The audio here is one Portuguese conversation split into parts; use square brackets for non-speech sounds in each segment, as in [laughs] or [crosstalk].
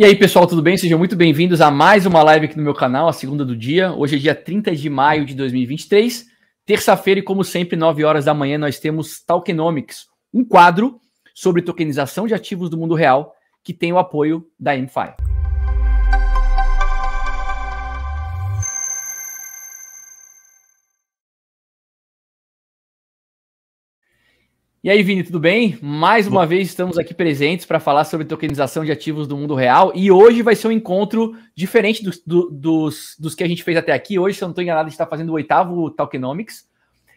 E aí, pessoal, tudo bem? Sejam muito bem-vindos a mais uma live aqui no meu canal, a segunda do dia. Hoje é dia 30 de maio de 2023, terça-feira, e como sempre, 9 horas da manhã, nós temos Tokenomics, um quadro sobre tokenização de ativos do mundo real que tem o apoio da MFI. E aí, Vini, tudo bem? Mais uma Bom. vez estamos aqui presentes para falar sobre tokenização de ativos do mundo real. E hoje vai ser um encontro diferente dos, do, dos, dos que a gente fez até aqui. Hoje, se eu não estou enganado, a gente está fazendo o oitavo Tokenomics.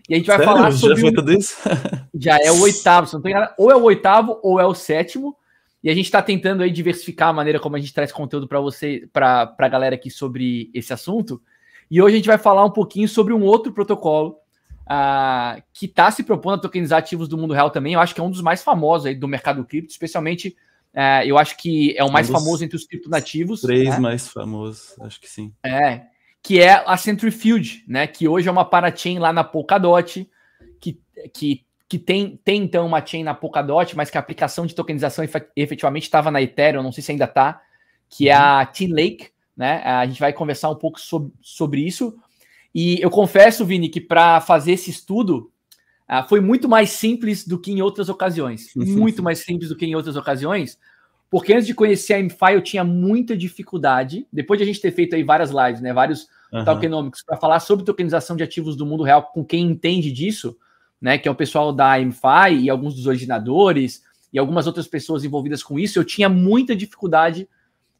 E a gente vai Sério? falar sobre. Já foi [laughs] já é o oitavo, se eu não estou enganado. Ou é o oitavo ou é o sétimo. E a gente está tentando aí diversificar a maneira como a gente traz conteúdo para você, para a galera aqui sobre esse assunto. E hoje a gente vai falar um pouquinho sobre um outro protocolo que está se propondo a tokenizar ativos do mundo real também. Eu acho que é um dos mais famosos aí do mercado cripto, especialmente é, eu acho que é o mais um famoso entre os criptonativos. Três né? mais famosos, acho que sim. É, que é a Centrifuge, né? Que hoje é uma parachain lá na Polkadot, que, que, que tem, tem então uma chain na Polkadot, mas que a aplicação de tokenização efetivamente estava na Ethereum, não sei se ainda está, que é uhum. a Team Lake, né? A gente vai conversar um pouco sobre, sobre isso. E eu confesso, Vini, que para fazer esse estudo ah, foi muito mais simples do que em outras ocasiões. muito mais simples do que em outras ocasiões, porque antes de conhecer a MFI eu tinha muita dificuldade. Depois de a gente ter feito aí várias lives, né, vários uhum. tokenomics para falar sobre tokenização de ativos do mundo real com quem entende disso, né, que é o pessoal da MFI e alguns dos originadores e algumas outras pessoas envolvidas com isso, eu tinha muita dificuldade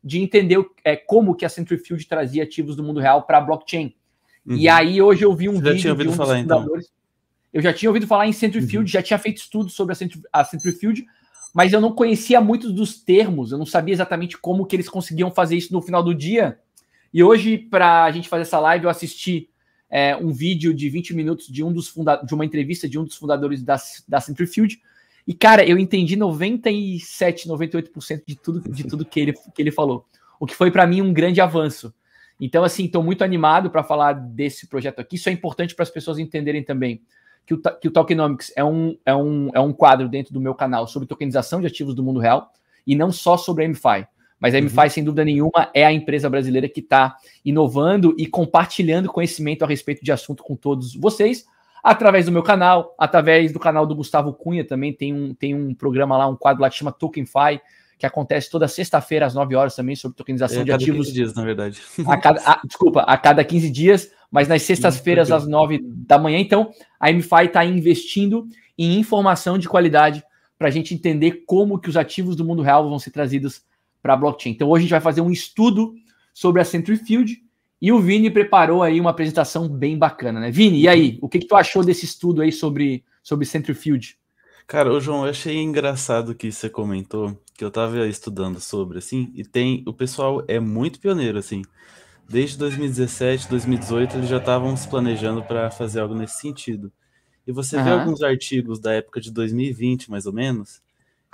de entender é, como que a Centrifuge trazia ativos do mundo real para a blockchain. Uhum. E aí hoje eu vi um Você vídeo já tinha ouvido um falar, Então. Eu já tinha ouvido falar em centrifuge, uhum. já tinha feito estudos sobre a, centri a centrifuge, mas eu não conhecia muitos dos termos, eu não sabia exatamente como que eles conseguiam fazer isso no final do dia. E hoje, para a gente fazer essa live, eu assisti é, um vídeo de 20 minutos de um dos funda de uma entrevista de um dos fundadores da, da Centrifuge. E, cara, eu entendi 97, 98% de tudo, de tudo que, ele, que ele falou. O que foi para mim um grande avanço. Então, assim, estou muito animado para falar desse projeto aqui. Isso é importante para as pessoas entenderem também que o, que o Tokenomics é um, é, um, é um quadro dentro do meu canal sobre tokenização de ativos do mundo real e não só sobre a MFI. Mas a MFI, uhum. sem dúvida nenhuma, é a empresa brasileira que está inovando e compartilhando conhecimento a respeito de assunto com todos vocês, através do meu canal, através do canal do Gustavo Cunha também. Tem um, tem um programa lá, um quadro lá que chama TokenFi, que acontece toda sexta-feira às 9 horas também, sobre tokenização é, de ativos. 15 dias, na verdade. A cada, a, desculpa, a cada 15 dias, mas nas sextas-feiras às 9 da manhã. Então, a MFI está investindo em informação de qualidade para a gente entender como que os ativos do mundo real vão ser trazidos para a blockchain. Então, hoje a gente vai fazer um estudo sobre a Centrifield e o Vini preparou aí uma apresentação bem bacana, né? Vini, e aí? O que, que tu achou desse estudo aí sobre, sobre Centrifuge? Cara, ô João, eu achei engraçado o que você comentou que eu tava estudando sobre, assim, e tem. O pessoal é muito pioneiro, assim. Desde 2017, 2018, eles já estavam se planejando para fazer algo nesse sentido. E você uhum. vê alguns artigos da época de 2020, mais ou menos,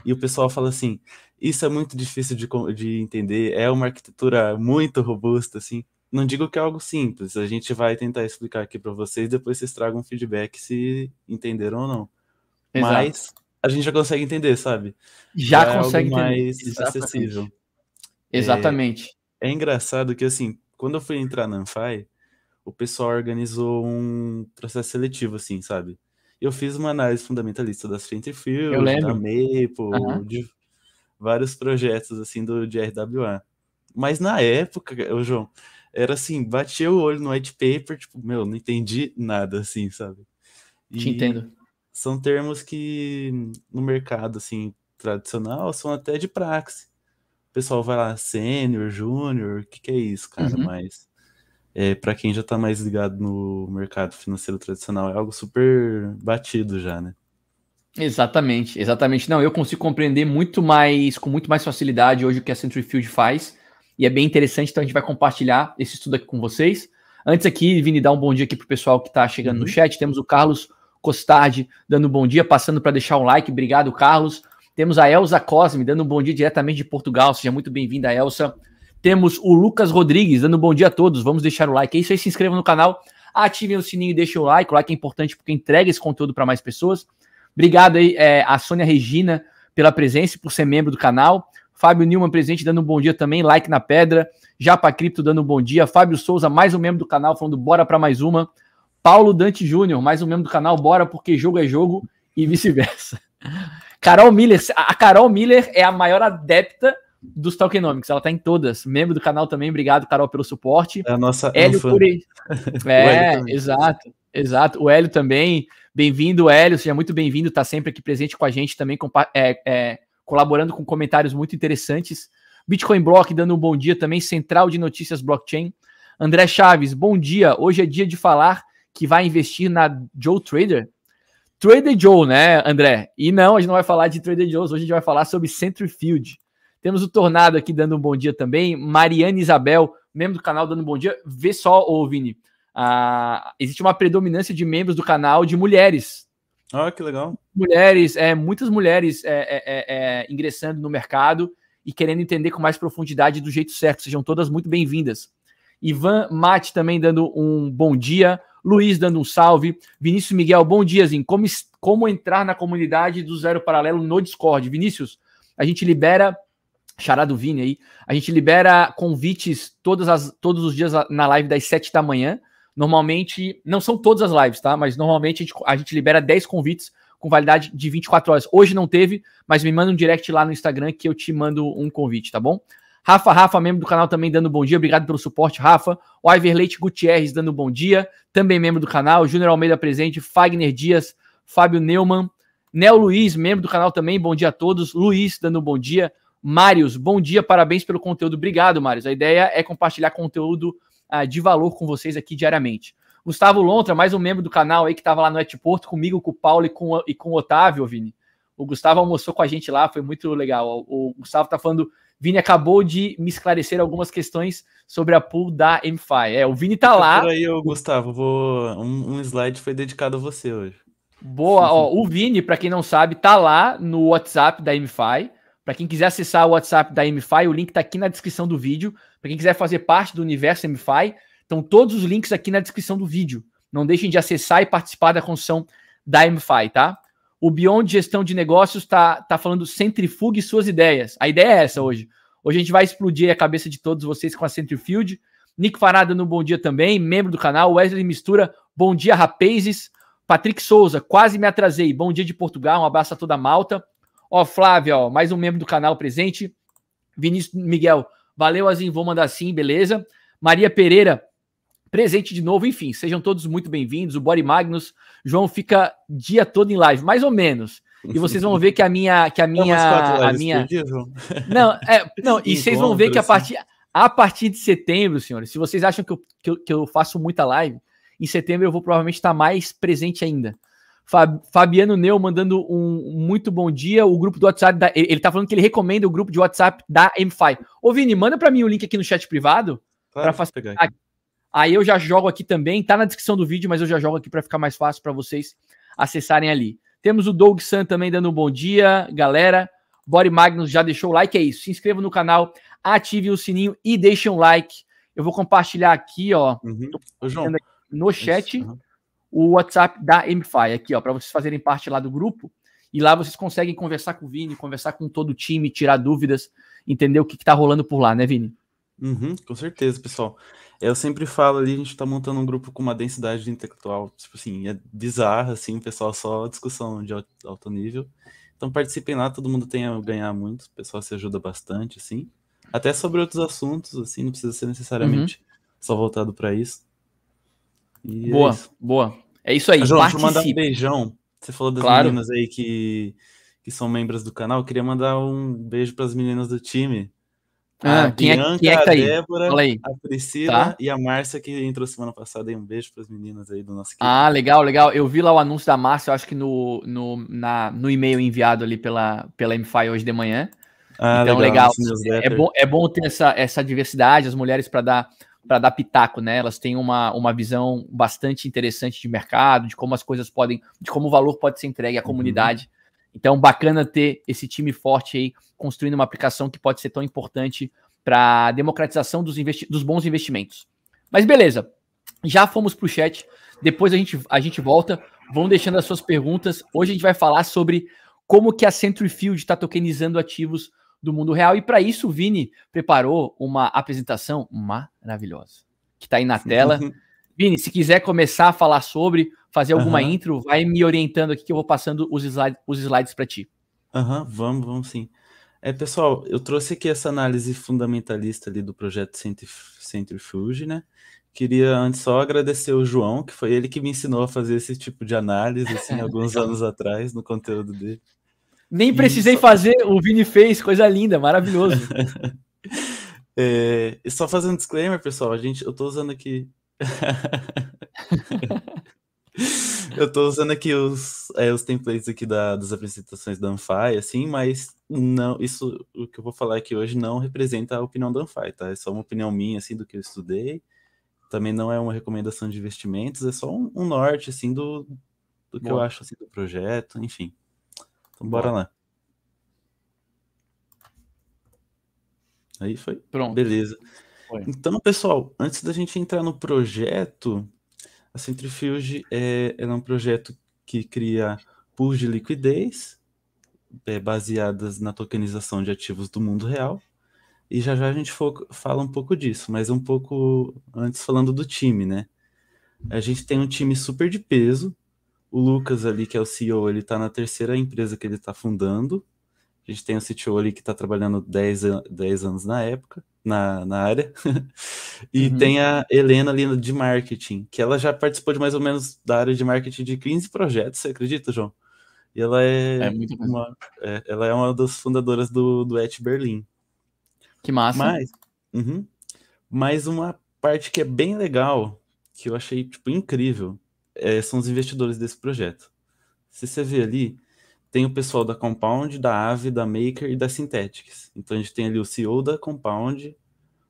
e o pessoal fala assim: isso é muito difícil de, de entender, é uma arquitetura muito robusta, assim. Não digo que é algo simples, a gente vai tentar explicar aqui para vocês, depois vocês tragam feedback se entenderam ou não. Exato. Mas a gente já consegue entender, sabe? Já, é consegue entender. mais Exatamente. acessível. Exatamente. É, é, engraçado que, assim, quando eu fui entrar na Anfai, o pessoal organizou um processo seletivo, assim, sabe? Eu fiz uma análise fundamentalista das Fenterfield, da Maple, de vários projetos, assim, do, de RWA. Mas na época, o João, era assim, batia o olho no white paper, tipo, meu, não entendi nada, assim, sabe? E... Te entendo são termos que no mercado assim tradicional são até de praxe. O pessoal vai lá sênior, júnior, o que, que é isso, cara? Uhum. Mas é, para quem já está mais ligado no mercado financeiro tradicional é algo super batido já, né? Exatamente, exatamente. Não, eu consigo compreender muito mais, com muito mais facilidade hoje o que a Centrifuge faz. E é bem interessante, então a gente vai compartilhar esse estudo aqui com vocês. Antes aqui, Vini, dar um bom dia aqui pro pessoal que está chegando uhum. no chat. Temos o Carlos Costardi dando um bom dia, passando para deixar um like. Obrigado, Carlos. Temos a Elsa Cosme dando um bom dia diretamente de Portugal. Seja muito bem-vinda, Elsa. Temos o Lucas Rodrigues dando um bom dia a todos. Vamos deixar o like. É isso aí. Se inscreva no canal, ativem o sininho e deixem o like. O like é importante porque entrega esse conteúdo para mais pessoas. Obrigado aí é, a Sônia Regina pela presença e por ser membro do canal. Fábio Nilman presente dando um bom dia também, like na pedra. Japa Cripto dando um bom dia. Fábio Souza, mais um membro do canal, falando bora para mais uma. Paulo Dante Júnior, mais um membro do canal, bora porque jogo é jogo e vice-versa. [laughs] Carol Miller, a Carol Miller é a maior adepta dos Tokenomics, ela tá em todas. Membro do canal também, obrigado, Carol, pelo suporte. É a nossa é Hélio [laughs] É, exato, exato. O Hélio também, bem-vindo, Hélio, seja muito bem-vindo, tá sempre aqui presente com a gente também, é, é, colaborando com comentários muito interessantes. Bitcoin Block dando um bom dia também, Central de Notícias Blockchain. André Chaves, bom dia. Hoje é dia de falar que vai investir na Joe Trader. Trader Joe, né, André? E não, a gente não vai falar de Trader Joe's, hoje a gente vai falar sobre Centrifield. Temos o Tornado aqui dando um bom dia também. Mariana Isabel, membro do canal, dando um bom dia. Vê só, ô Vini. Ah, existe uma predominância de membros do canal de mulheres. Ah, que legal. Mulheres, é, muitas mulheres é, é, é, é, ingressando no mercado e querendo entender com mais profundidade do jeito certo. Sejam todas muito bem-vindas. Ivan Mate também dando um bom dia. Luiz dando um salve. Vinícius Miguel, bom dia, Zin. Como, como entrar na comunidade do Zero Paralelo no Discord? Vinícius, a gente libera. Chará do Vini aí. A gente libera convites todas as, todos os dias na live das 7 da manhã. Normalmente, não são todas as lives, tá? Mas normalmente a gente, a gente libera 10 convites com validade de 24 horas. Hoje não teve, mas me manda um direct lá no Instagram que eu te mando um convite, tá bom? Rafa Rafa, membro do canal, também dando bom dia. Obrigado pelo suporte, Rafa. O Iverleite Gutierrez dando bom dia, também membro do canal. Júnior Almeida presente, Fagner Dias, Fábio Neumann. Nel Luiz, membro do canal também, bom dia a todos. Luiz dando bom dia. Marius, bom dia, parabéns pelo conteúdo. Obrigado, Marius. A ideia é compartilhar conteúdo ah, de valor com vocês aqui diariamente. Gustavo Lontra, mais um membro do canal aí que estava lá no Etiporto comigo, com o Paulo e com, e com o Otávio, Vini. O Gustavo almoçou com a gente lá, foi muito legal. O, o Gustavo tá falando Vini acabou de me esclarecer algumas questões sobre a pool da MFI. É, o Vini tá lá. Por aí, Gustavo, vou... um, um slide foi dedicado a você hoje. Boa, ó, o Vini, para quem não sabe, tá lá no WhatsApp da MFI. Para quem quiser acessar o WhatsApp da MFI, o link tá aqui na descrição do vídeo. Para quem quiser fazer parte do universo MFI, estão todos os links aqui na descrição do vídeo. Não deixem de acessar e participar da construção da MFI, tá? o Beyond Gestão de Negócios está tá falando centrifugue suas ideias. A ideia é essa hoje. Hoje a gente vai explodir a cabeça de todos vocês com a centrifuge. Nick Farada no Bom Dia também, membro do canal. Wesley Mistura, Bom Dia Rapazes. Patrick Souza, quase me atrasei. Bom dia de Portugal, um abraço a toda a malta. Ó, Flávia, ó, mais um membro do canal presente. Vinícius Miguel, valeu, Azim, vou mandar sim, beleza. Maria Pereira, presente de novo. Enfim, sejam todos muito bem-vindos. O Bori Magnus, João fica dia todo em live, mais ou menos. E vocês vão ver que a minha, que a minha, é a minha. não, é, não. E vocês vão ver que a assim. partir, a partir de setembro, senhores, se vocês acham que eu, que eu, que eu faço muita live, em setembro eu vou provavelmente estar mais presente ainda. Fabiano Neu mandando um muito bom dia. O grupo do WhatsApp, da, ele tá falando que ele recomenda o grupo de WhatsApp da M5. Ô, Vini, manda para mim o link aqui no chat privado claro, para facilitar. Pegar aqui. Aí eu já jogo aqui também, tá na descrição do vídeo, mas eu já jogo aqui para ficar mais fácil para vocês acessarem ali. Temos o Doug San também dando um bom dia, galera. Body Magnus já deixou o like, é isso. Se inscreva no canal, ative o sininho e deixe um like. Eu vou compartilhar aqui, ó, uhum. aqui no chat isso, uhum. o WhatsApp da MFI aqui, ó, para vocês fazerem parte lá do grupo. E lá vocês conseguem conversar com o Vini, conversar com todo o time, tirar dúvidas, entender o que, está rolando por lá, né, Vini? Uhum, com certeza, pessoal. Eu sempre falo ali, a gente tá montando um grupo com uma densidade intelectual, tipo assim, é bizarra, assim, o pessoal só discussão de alto nível. Então participem lá, todo mundo tem a ganhar muito, o pessoal se ajuda bastante, assim. Até sobre outros assuntos, assim, não precisa ser necessariamente uhum. só voltado para isso. E é boa, é isso. boa. É isso aí, ah, João, mandar um beijão. Você falou das claro. meninas aí que, que são membros do canal. Eu queria mandar um beijo para as meninas do time. Ah, quem é Bianca, é, quem é que tá a Débora, a Priscila tá. e a Márcia, que entrou semana passada. um beijo para as meninas aí do nosso equipe. Ah, legal, legal. Eu vi lá o anúncio da Márcia, eu acho que no, no, na, no e-mail enviado ali pela, pela MFI hoje de manhã. Ah, então, legal. legal. É, bom, é bom ter essa, essa diversidade, as mulheres para dar para dar pitaco, né? Elas têm uma, uma visão bastante interessante de mercado, de como as coisas podem, de como o valor pode ser entregue à uhum. comunidade. Uhum. Então, bacana ter esse time forte aí construindo uma aplicação que pode ser tão importante para a democratização dos, dos, bons investimentos. Mas beleza, já fomos para o chat. Depois a gente, a gente volta. Vão deixando as suas perguntas. Hoje a gente vai falar sobre como que a Centrifield está tokenizando ativos do mundo real. E para isso, o Vini preparou uma apresentação maravilhosa, que está aí na [laughs] tela. Vini, se quiser começar a falar sobre, fazer alguma uhum. intro, vai me orientando aqui que eu vou passando os, slide, os slides para ti. Aham, uhum, vamos, vamos sim. É, pessoal, eu trouxe aqui essa análise fundamentalista ali do projeto Centrifuge, né? Queria antes só agradecer o João, que foi ele que me ensinou a fazer esse tipo de análise, assim, [laughs] alguns anos atrás, no conteúdo dele. Nem precisei só... fazer, o Vini fez, coisa linda, maravilhoso. [laughs] é, e só fazendo um disclaimer, pessoal, a gente, eu estou usando aqui [laughs] eu tô usando aqui os, é, os templates aqui da, das apresentações da Anfai, assim, mas não, isso, o que eu vou falar aqui hoje não representa a opinião da Anfai, tá? É só uma opinião minha, assim, do que eu estudei. Também não é uma recomendação de investimentos, é só um, um norte, assim, do, do que Bom. eu acho, assim, do projeto, enfim. Então, bora lá. Aí foi. Pronto. Beleza. Então, pessoal, antes da gente entrar no projeto, a Centrifuge é, é um projeto que cria pools de liquidez é, baseadas na tokenização de ativos do mundo real. E já já a gente for, fala um pouco disso, mas é um pouco antes falando do time, né? A gente tem um time super de peso. O Lucas ali, que é o CEO, ele está na terceira empresa que ele está fundando. A gente tem o CTO ali que está trabalhando 10, 10 anos na época, na, na área. [laughs] e uhum. tem a Helena ali de marketing, que ela já participou de mais ou menos da área de marketing de 15 projetos, você acredita, João? E ela é, é uma, é, ela é uma das fundadoras do, do Et Berlim. Que massa. Mas, uhum, mas uma parte que é bem legal, que eu achei tipo, incrível, é, são os investidores desse projeto. Se você vê ali, tem o pessoal da Compound, da Ave, da Maker e da Synthetics. Então a gente tem ali o CEO da Compound,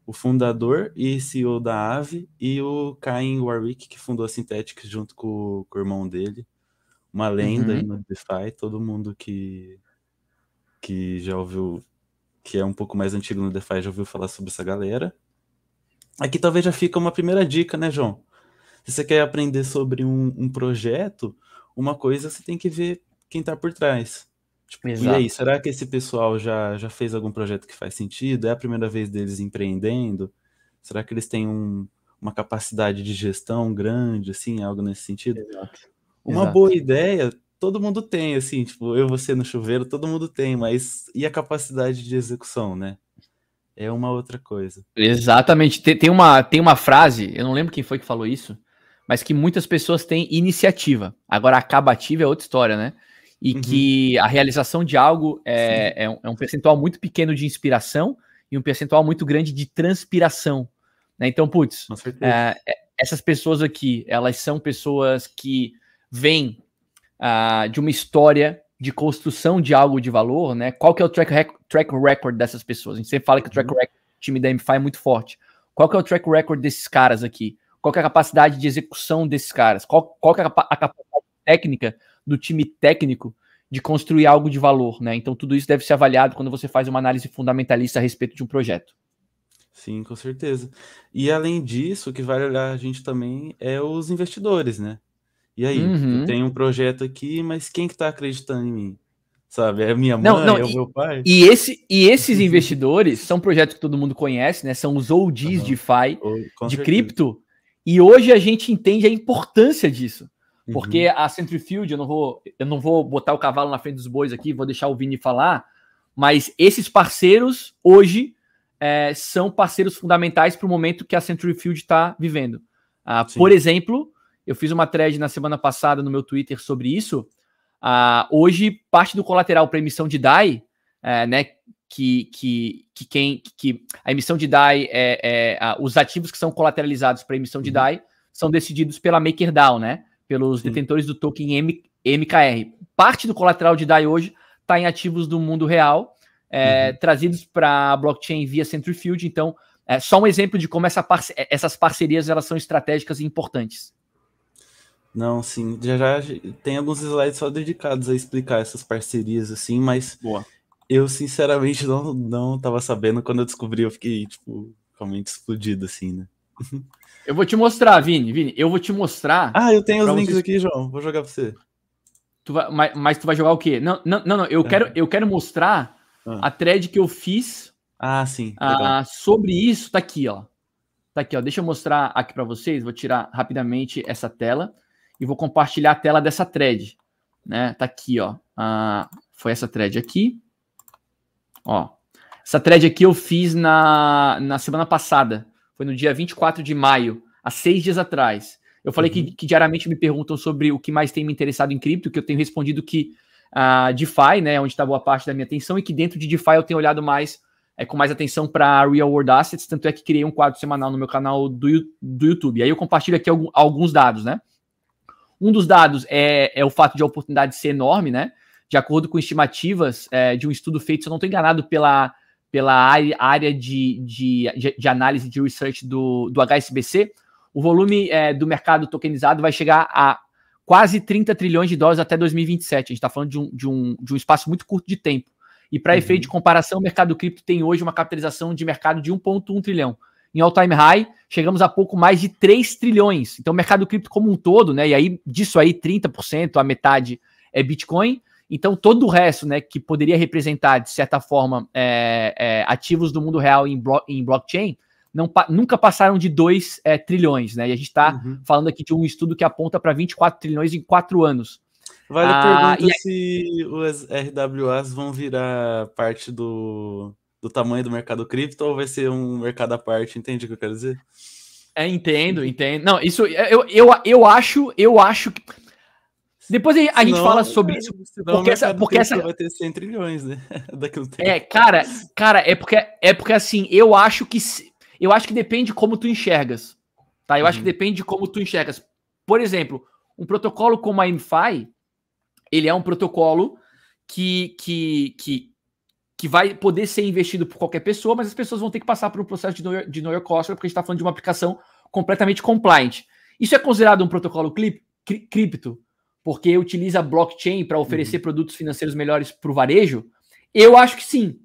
o fundador e CEO da Ave e o Cain Warwick, que fundou a Synthetics junto com, com o irmão dele. Uma lenda uhum. aí no DeFi, todo mundo que, que já ouviu, que é um pouco mais antigo no DeFi já ouviu falar sobre essa galera. Aqui talvez já fica uma primeira dica, né, João? Se você quer aprender sobre um, um projeto, uma coisa você tem que ver quem tá por trás. Tipo, e aí, será que esse pessoal já, já fez algum projeto que faz sentido? É a primeira vez deles empreendendo? Será que eles têm um, uma capacidade de gestão grande, assim, algo nesse sentido? Exato. Uma Exato. boa ideia, todo mundo tem, assim, tipo, eu, você no chuveiro, todo mundo tem, mas e a capacidade de execução, né? É uma outra coisa. Exatamente. Tem, tem uma, tem uma frase, eu não lembro quem foi que falou isso, mas que muitas pessoas têm iniciativa. Agora, acabativa é outra história, né? e uhum. que a realização de algo é, é um, é, um, percentual muito pequeno de inspiração e um percentual muito grande de transpiração. Né? Então, putz, é, é, essas pessoas aqui, elas são pessoas que vêm uh, de uma história de construção de algo de valor, né? Qual que é o track, rec track record dessas pessoas? A gente sempre fala que o track uhum. record do time da MFI é muito forte. Qual que é o track record desses caras aqui? Qual que é a capacidade de execução desses caras? Qual, qual que é a, a capacidade técnica do time técnico de construir algo de valor, né? Então tudo isso deve ser avaliado quando você faz uma análise fundamentalista a respeito de um projeto. Sim, com certeza. E além disso, o que vale olhar a gente também é os investidores, né? E aí, uhum. eu tenho um projeto aqui, mas quem que tá acreditando em mim? Sabe, é minha mãe, não, não, é o meu pai. E, esse, e esses [laughs] investidores são projetos que todo mundo conhece, né? São os ODs uhum. de FI, de certeza. cripto. E hoje a gente entende a importância disso. Porque uhum. a Centrifield eu não, vou, eu não vou botar o cavalo na frente dos bois aqui, vou deixar o Vini falar, mas esses parceiros hoje é, são parceiros fundamentais para o momento que a Centrifield está vivendo. Ah, por exemplo, eu fiz uma thread na semana passada no meu Twitter sobre isso. Ah, hoje, parte do colateral para emissão de DAI, é, né, que, que, que, quem, que a emissão de DAI, é, é, os ativos que são colateralizados para emissão de uhum. DAI são decididos pela MakerDAO, né? pelos Sim. detentores do token M MKR. Parte do colateral de DAI hoje está em ativos do mundo real, é, uhum. trazidos para a blockchain via Centrifuge. Então, é só um exemplo de como essa é, essas parcerias elas são estratégicas e importantes. Não, sim, já, já tem alguns slides só dedicados a explicar essas parcerias, assim, mas Boa. eu sinceramente não, não tava sabendo quando eu descobri, eu fiquei, tipo, realmente explodido, assim, né? [laughs] Eu vou te mostrar, Vini. Vini, eu vou te mostrar. Ah, eu tenho os links aqui, João. Vou jogar pra você. Tu vai, mas, mas, tu vai jogar o quê? Não, não, não. não eu, é. quero, eu quero mostrar ah. a thread que eu fiz. Ah, sim. A, sobre isso, tá aqui, ó. Tá aqui, ó. Deixa eu mostrar aqui para vocês. Vou tirar rapidamente essa tela e vou compartilhar a tela dessa thread. Né? Tá aqui, ó. Ah, foi essa thread aqui. Ó. Essa thread aqui eu fiz na, na semana passada. Foi no dia 24 de maio, há seis dias atrás. Eu falei uhum. que, que, diariamente me perguntam sobre o que mais tem me interessado em cripto, que eu tenho respondido que a uh, DeFi, né, onde está boa parte da minha atenção, e que dentro de DeFi eu tenho olhado mais é, com mais atenção para Real World Assets, tanto é que criei um quadro semanal no meu canal do, do YouTube. Aí eu compartilho aqui alguns dados, né? Um dos dados é, é o fato de a oportunidade ser enorme, né? De acordo com estimativas é, de um estudo feito, se eu não estou enganado, pela pela área de, de, de análise de research do, do HSBC, o volume é, do mercado tokenizado vai chegar a quase 30 trilhões de dólares até 2027. A gente está falando de um, de, um, de um espaço muito curto de tempo. E para uhum. efeito de comparação, o mercado cripto tem hoje uma capitalização de mercado de 1,1 trilhão. Em all-time high, chegamos a pouco mais de 3 trilhões. Então, o mercado cripto como um todo, né? E aí, disso aí, 30%, a metade é Bitcoin, então, todo o resto, né, que poderia representar, de certa forma, é, é, ativos do mundo real em, blo em blockchain, não, nunca passaram de 2 é, trilhões, né? E a gente está uhum. falando aqui de um estudo que aponta para 24 trilhões em 4 anos. Vale a ah, pergunta se os RWAs vão virar parte do, do tamanho do mercado cripto ou vai ser um mercado à parte, entende o que eu quero dizer? É, entendo, entendo. Não, isso eu, eu, eu acho, eu acho que depois a, gente fala sobre isso. É, porque essa, porque essa vai ter 100 trilhões, né? [laughs] daquele é, tempo. É, cara, cara, é porque é porque assim, eu acho que eu acho que depende de como tu enxergas. Tá? Eu uhum. acho que uhum. depende de como tu enxergas. Por exemplo, um protocolo como a MFI, ele é um protocolo que, que, que, que vai poder ser investido por qualquer pessoa, mas as pessoas vão ter que passar por um processo de know, de know porque a gente está falando de uma aplicação completamente compliant. Isso é considerado um protocolo cri, cripto? porque utiliza blockchain para oferecer uhum. produtos financeiros melhores para o varejo? Eu acho que sim.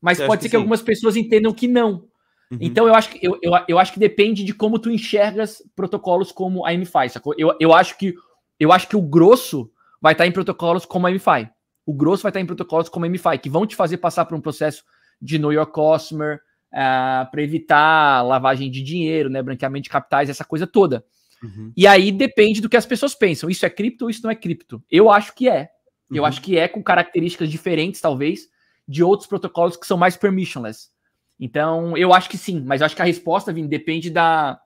Mas eu pode ser que, que algumas pessoas entendam que não. Uhum. Então eu acho que eu, eu, eu, acho que depende de como tu enxergas protocolos como a MFI, sacou? Eu, eu acho que eu acho que o grosso vai estar tá em protocolos como a MFI. O grosso vai estar tá em protocolos como a MFI, que vão te fazer passar por um processo de know your customer, uh, ah, para evitar lavagem de dinheiro, né, branqueamento de capitais, essa coisa toda. Uhum. E aí depende do que as pessoas pensam. Isso é cripto ou isso não é cripto? Eu acho que é. Uhum. Eu acho que é com características diferentes, talvez, de outros protocolos que são mais permissionless. Então, eu acho que sim, mas eu acho que a resposta, Vini, depende da,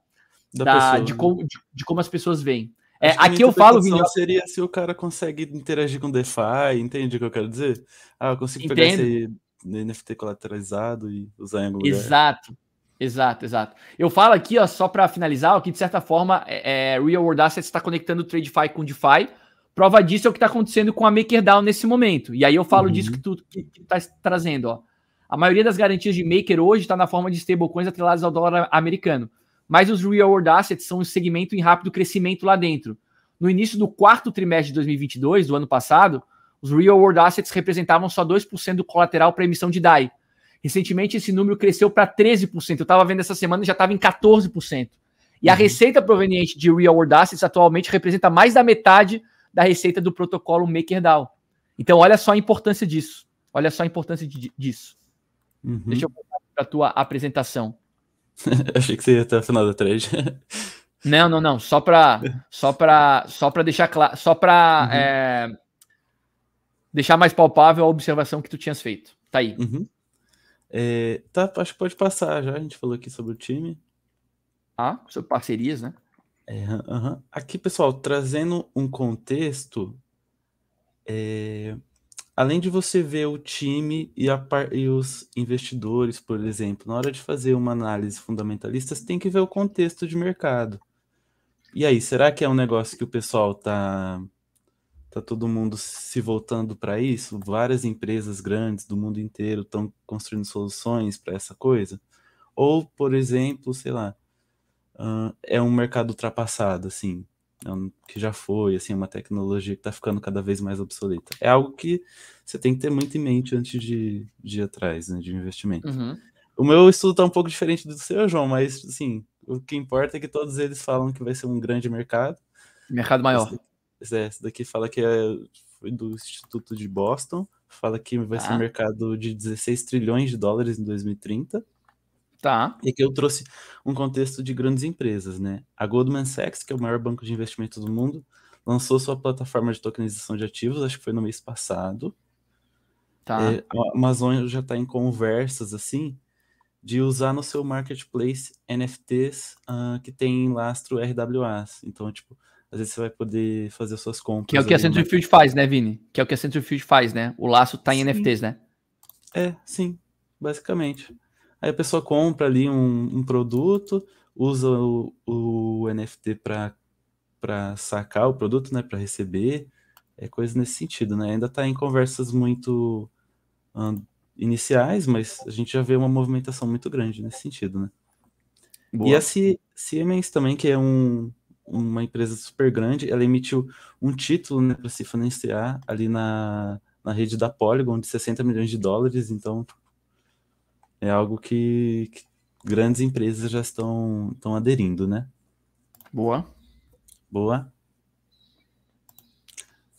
da, da pessoa, de, né? como, de, de, como as pessoas veem. É, aqui eu falo, Vini. seria se o cara consegue interagir com DeFi, entende o que eu quero dizer? Ah, eu consigo Entendo. pegar esse NFT colateralizado e usar em algum Exato. Exato, exato. Eu falo aqui, ó, só para finalizar, que de certa forma é, é Real World Assets está conectando o TradeFi com o DeFi. Prova disso é o que está acontecendo com a MakerDAO nesse momento. E aí eu falo uhum. disso que tu está trazendo. Ó. A maioria das garantias de Maker hoje está na forma de stablecoins atreladas ao dólar americano. Mas os Real World Assets são um segmento em rápido crescimento lá dentro. No início do quarto trimestre de 2022, do ano passado, os Real World Assets representavam só 2% do colateral para emissão de DAI Recentemente, esse número cresceu para 13%. Eu estava vendo essa semana já estava em 14%. E a uhum. receita proveniente de Real World Assets atualmente representa mais da metade da receita do protocolo MakerDAO. Então, olha só a importância disso. Olha só a importância de, disso. Uhum. Deixa eu voltar para a tua apresentação. [laughs] Achei que você ia até o final da trade. [laughs] não, não, não. Só para só para só para deixar claro, só para uhum. é, deixar mais palpável a observação que tu tinhas feito. Tá aí. Uhum. É, tá, acho que pode passar já. A gente falou aqui sobre o time. Ah, sobre parcerias, né? É, uh -huh. Aqui, pessoal, trazendo um contexto, é, além de você ver o time e, a, e, os investidores, por exemplo, na hora de fazer uma análise fundamentalista, você tem que ver o contexto de mercado. E aí, será que é um negócio que o pessoal está tá todo mundo se voltando para isso, várias empresas grandes do mundo inteiro estão construindo soluções para essa coisa. Ou, por exemplo, sei lá, uh, é um mercado ultrapassado, assim, é um, que já foi, assim, é uma tecnologia que está ficando cada vez mais obsoleta. É algo que você tem que ter muito em mente antes de, de ir atrás, né, de um investimento. Uhum. O meu estudo está um pouco diferente do seu, João, mas, assim, o que importa é que todos eles falam que vai ser um grande mercado. Mercado maior. Você essa daqui fala que é do Instituto de Boston, fala que vai ser um ah. mercado de 16 trilhões de dólares em 2030. Tá. E que eu trouxe um contexto de grandes empresas, né? A Goldman Sachs, que é o maior banco de investimento do mundo, lançou sua plataforma de tokenização de ativos, acho que foi no mês passado. Tá. É, a Amazon já está em conversas, assim, de usar no seu marketplace NFTs uh, ah, que tem lastro RWAs. Então, tipo, às vezes você vai poder fazer suas compras. Que é o que ali, a né? Centrifuge Field faz, né, Vini? Que é o que a Centrifuge faz, né? O laço tá em sim. NFTs, né? É, sim, basicamente. Aí a pessoa compra ali um, um produto, usa o, o NFT para sacar o produto, né? Para receber. É coisa nesse sentido, né? Ainda tá em conversas muito um, iniciais, mas a gente já vê uma movimentação muito grande nesse sentido, né? Boa. E a Siemens também, que é um, uma empresa super grande, ela emitiu um título né, para se financiar ali na, na rede da Polygon de 60 milhões de dólares, então é algo que, que grandes empresas já estão, estão aderindo, né? Boa. Boa.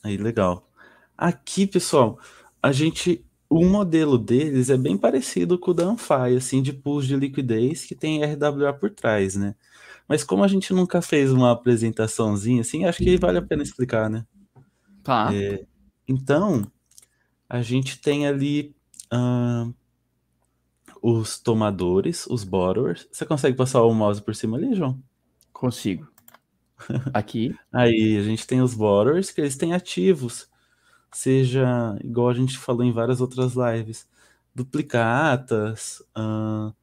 Aí, legal. Aqui, pessoal, a gente. O modelo deles é bem parecido com o da Anfai, assim, de pools de liquidez que tem RWA por trás, né? Mas como a gente nunca fez uma apresentaçãozinha assim, acho que vale a pena explicar, né? Tá. É, então, a gente tem ali uh, os tomadores, os borrowers. Você consegue passar o mouse por cima ali, João? Consigo. [laughs] Aqui. Aí, a gente tem os borrowers, que eles têm ativos. Seja, igual a gente falou em várias outras lives, duplicatas, uh,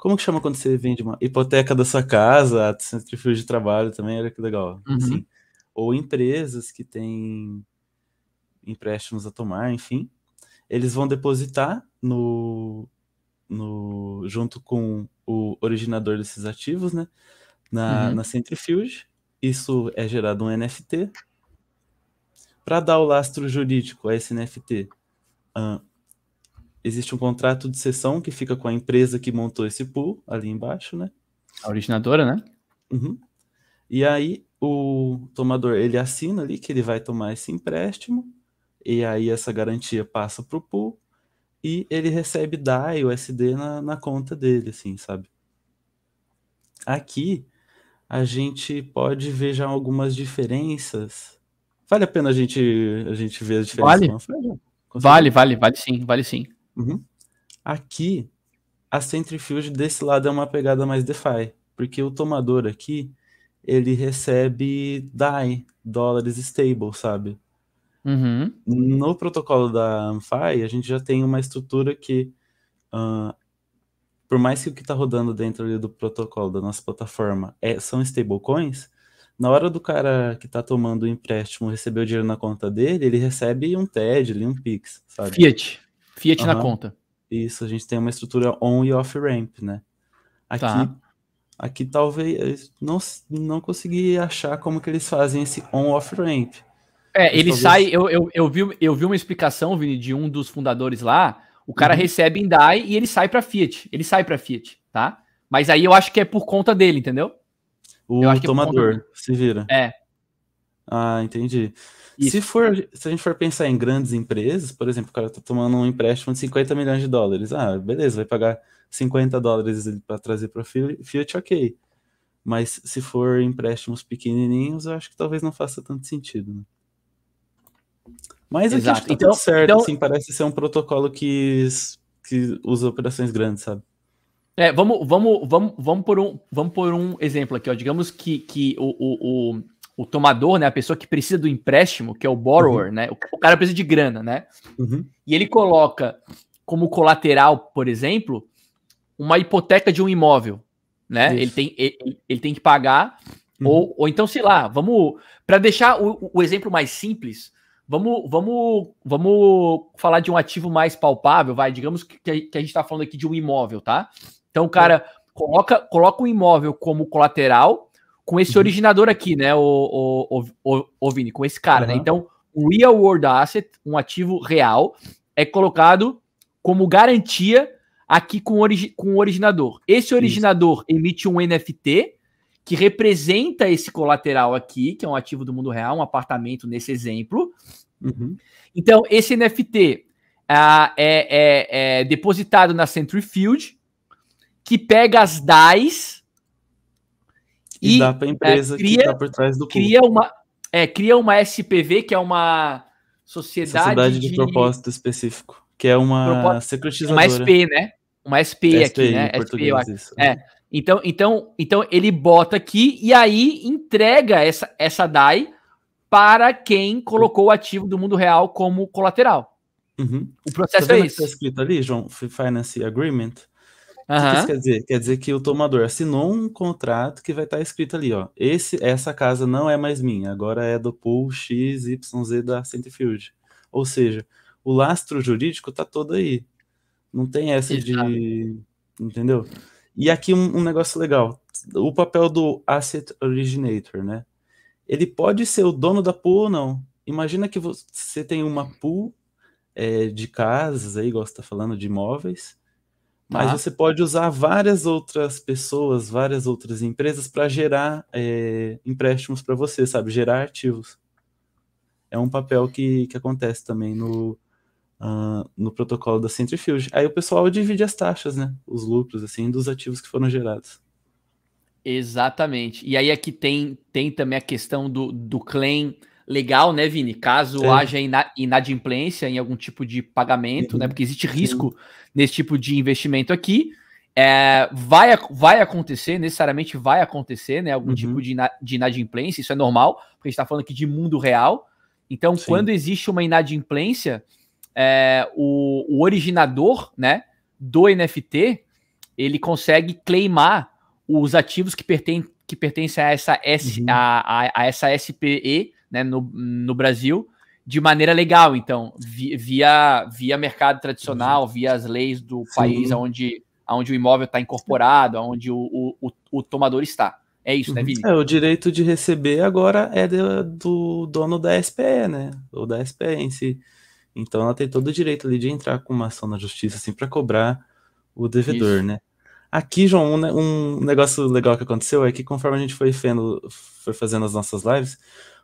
como que chama quando você vende uma hipoteca da sua casa, centrifúgio de trabalho também, olha que legal. Uhum. Assim, ou empresas que têm empréstimos a tomar, enfim. Eles vão depositar no, no junto com o originador desses ativos, né? Na, uhum. na Centrifuge. Isso é gerado um NFT. Para dar o lastro jurídico a esse NFT, existe um contrato de cessão que fica com a empresa que montou esse pool ali embaixo, né? A originadora, né? Uhum. E aí o tomador ele assina ali que ele vai tomar esse empréstimo e aí essa garantia passa para o pool e ele recebe DAI USD na, na conta dele, assim, sabe? Aqui a gente pode ver já algumas diferenças. Vale a pena a gente, a gente ver as diferenças? Vale, vale, vale, vale sim, vale sim. Uhum. Aqui, a Centrifuge desse lado é uma pegada mais DeFi, porque o tomador aqui, ele recebe DAI, dólares stable, sabe? Uhum. No protocolo da AMFI, a gente já tem uma estrutura que, uh, por mais que o que está rodando dentro do protocolo da nossa plataforma é, são stablecoins, na hora do cara que está tomando o empréstimo receber o dinheiro na conta dele, ele recebe um TED, um PIX, sabe? Fiat. Fiat uhum. na conta. Isso, a gente tem uma estrutura on e off ramp, né? Aqui, tá. aqui talvez não não consegui achar como que eles fazem esse on off ramp. É, Mas ele talvez... sai. Eu, eu, eu, vi, eu vi uma explicação, Vini, de um dos fundadores lá. O cara uhum. recebe em DAI e ele sai para Fiat. Ele sai para Fiat, tá? Mas aí eu acho que é por conta dele, entendeu? O é tomador, é se vira. É. Ah, entendi. Isso. Se for, se a gente for pensar em grandes empresas, por exemplo, o cara tá tomando um empréstimo de 50 milhões de dólares. Ah, beleza, vai pagar 50 dólares para trazer para o Fiat, ok. Mas se for empréstimos pequenininhos, eu acho que talvez não faça tanto sentido. Né? Mas Exato. aqui tá então, certo, então... assim, parece ser um protocolo que, que usa operações grandes, sabe? É, vamos, vamos, vamos, vamos por um, vamos por um exemplo aqui, ó. Digamos que, que o, o o tomador, né, a pessoa que precisa do empréstimo, que é o borrower, uhum. né, o, cara precisa de grana, né, uhum. e ele coloca como colateral, por exemplo, uma hipoteca de um imóvel, né, ele tem, ele, ele, tem que pagar, uhum. ou, ou então, sei lá, vamos, para deixar o, o exemplo mais simples, vamos, vamos, vamos falar de um ativo mais palpável, vai, digamos que, que a gente está falando aqui de um imóvel, tá, então o cara coloca, coloca um imóvel como colateral, com esse uhum. originador aqui, né, o, o, o, o Vini, com esse cara, uhum. né? Então, o Real World Asset, um ativo real, é colocado como garantia aqui com, origi com o originador. Esse originador Isso. emite um NFT que representa esse colateral aqui, que é um ativo do mundo real, um apartamento nesse exemplo. Uhum. Então, esse NFT ah, é, é, é depositado na Centrifuge, que pega as DAIs e, e dá para a empresa é, cria, que está por trás do clube. cria uma é, cria uma SPV, que é uma sociedade, sociedade de, de propósito específico, que é uma propósito, secretizadora. É uma SP, né? Uma SP, SP aqui, né? SP, eu acho. Isso, é. Então, então, então ele bota aqui e aí entrega essa, essa DAI para quem colocou o ativo do mundo real como colateral. Uhum. O processo tá é isso. Tá está escrito ali, João, Finance Agreement. Uhum. quer dizer? Quer dizer que o tomador assinou um contrato que vai estar tá escrito ali, ó. Esse, essa casa não é mais minha, agora é do pool XYZ da Centerfield. Ou seja, o lastro jurídico tá todo aí. Não tem essa Exato. de. Entendeu? E aqui um, um negócio legal. O papel do asset originator, né? Ele pode ser o dono da pool ou não. Imagina que você tem uma pool é, de casas aí, gosta você tá falando, de imóveis mas ah. você pode usar várias outras pessoas, várias outras empresas para gerar é, empréstimos para você, sabe? Gerar ativos. É um papel que, que acontece também no, uh, no protocolo da Centrifuge. Aí o pessoal divide as taxas, né? Os lucros, assim, dos ativos que foram gerados. Exatamente. E aí aqui é tem, tem também a questão do, do claim legal, né, Vini? Caso é. haja inadimplência em algum tipo de pagamento, né? Porque existe risco nesse tipo de investimento aqui. É, vai, vai acontecer, necessariamente vai acontecer, né? Algum tipo uhum. tipo de, de inadimplência, isso é normal, porque a gente está falando aqui de mundo real. Então, Sim. quando existe uma inadimplência, é, o, o originador né, do NFT ele consegue claimar os ativos que pertencem que pertence a essa, S, uhum. a, a, a, essa SPE né, no, no Brasil de maneira legal, então, via, via mercado tradicional, via as leis do Sim. país onde, onde o imóvel está incorporado, onde o, o, o, tomador está. É isso, né, uhum. Vini? É, o direito de receber agora é do, do dono da SPE, né? Ou da SPE em si. Então ela tem todo o direito ali de entrar com uma ação na justiça, assim, para cobrar o devedor, isso. né? Aqui, João, um, um negócio legal que aconteceu é que conforme a gente foi, fendo, foi fazendo as nossas lives,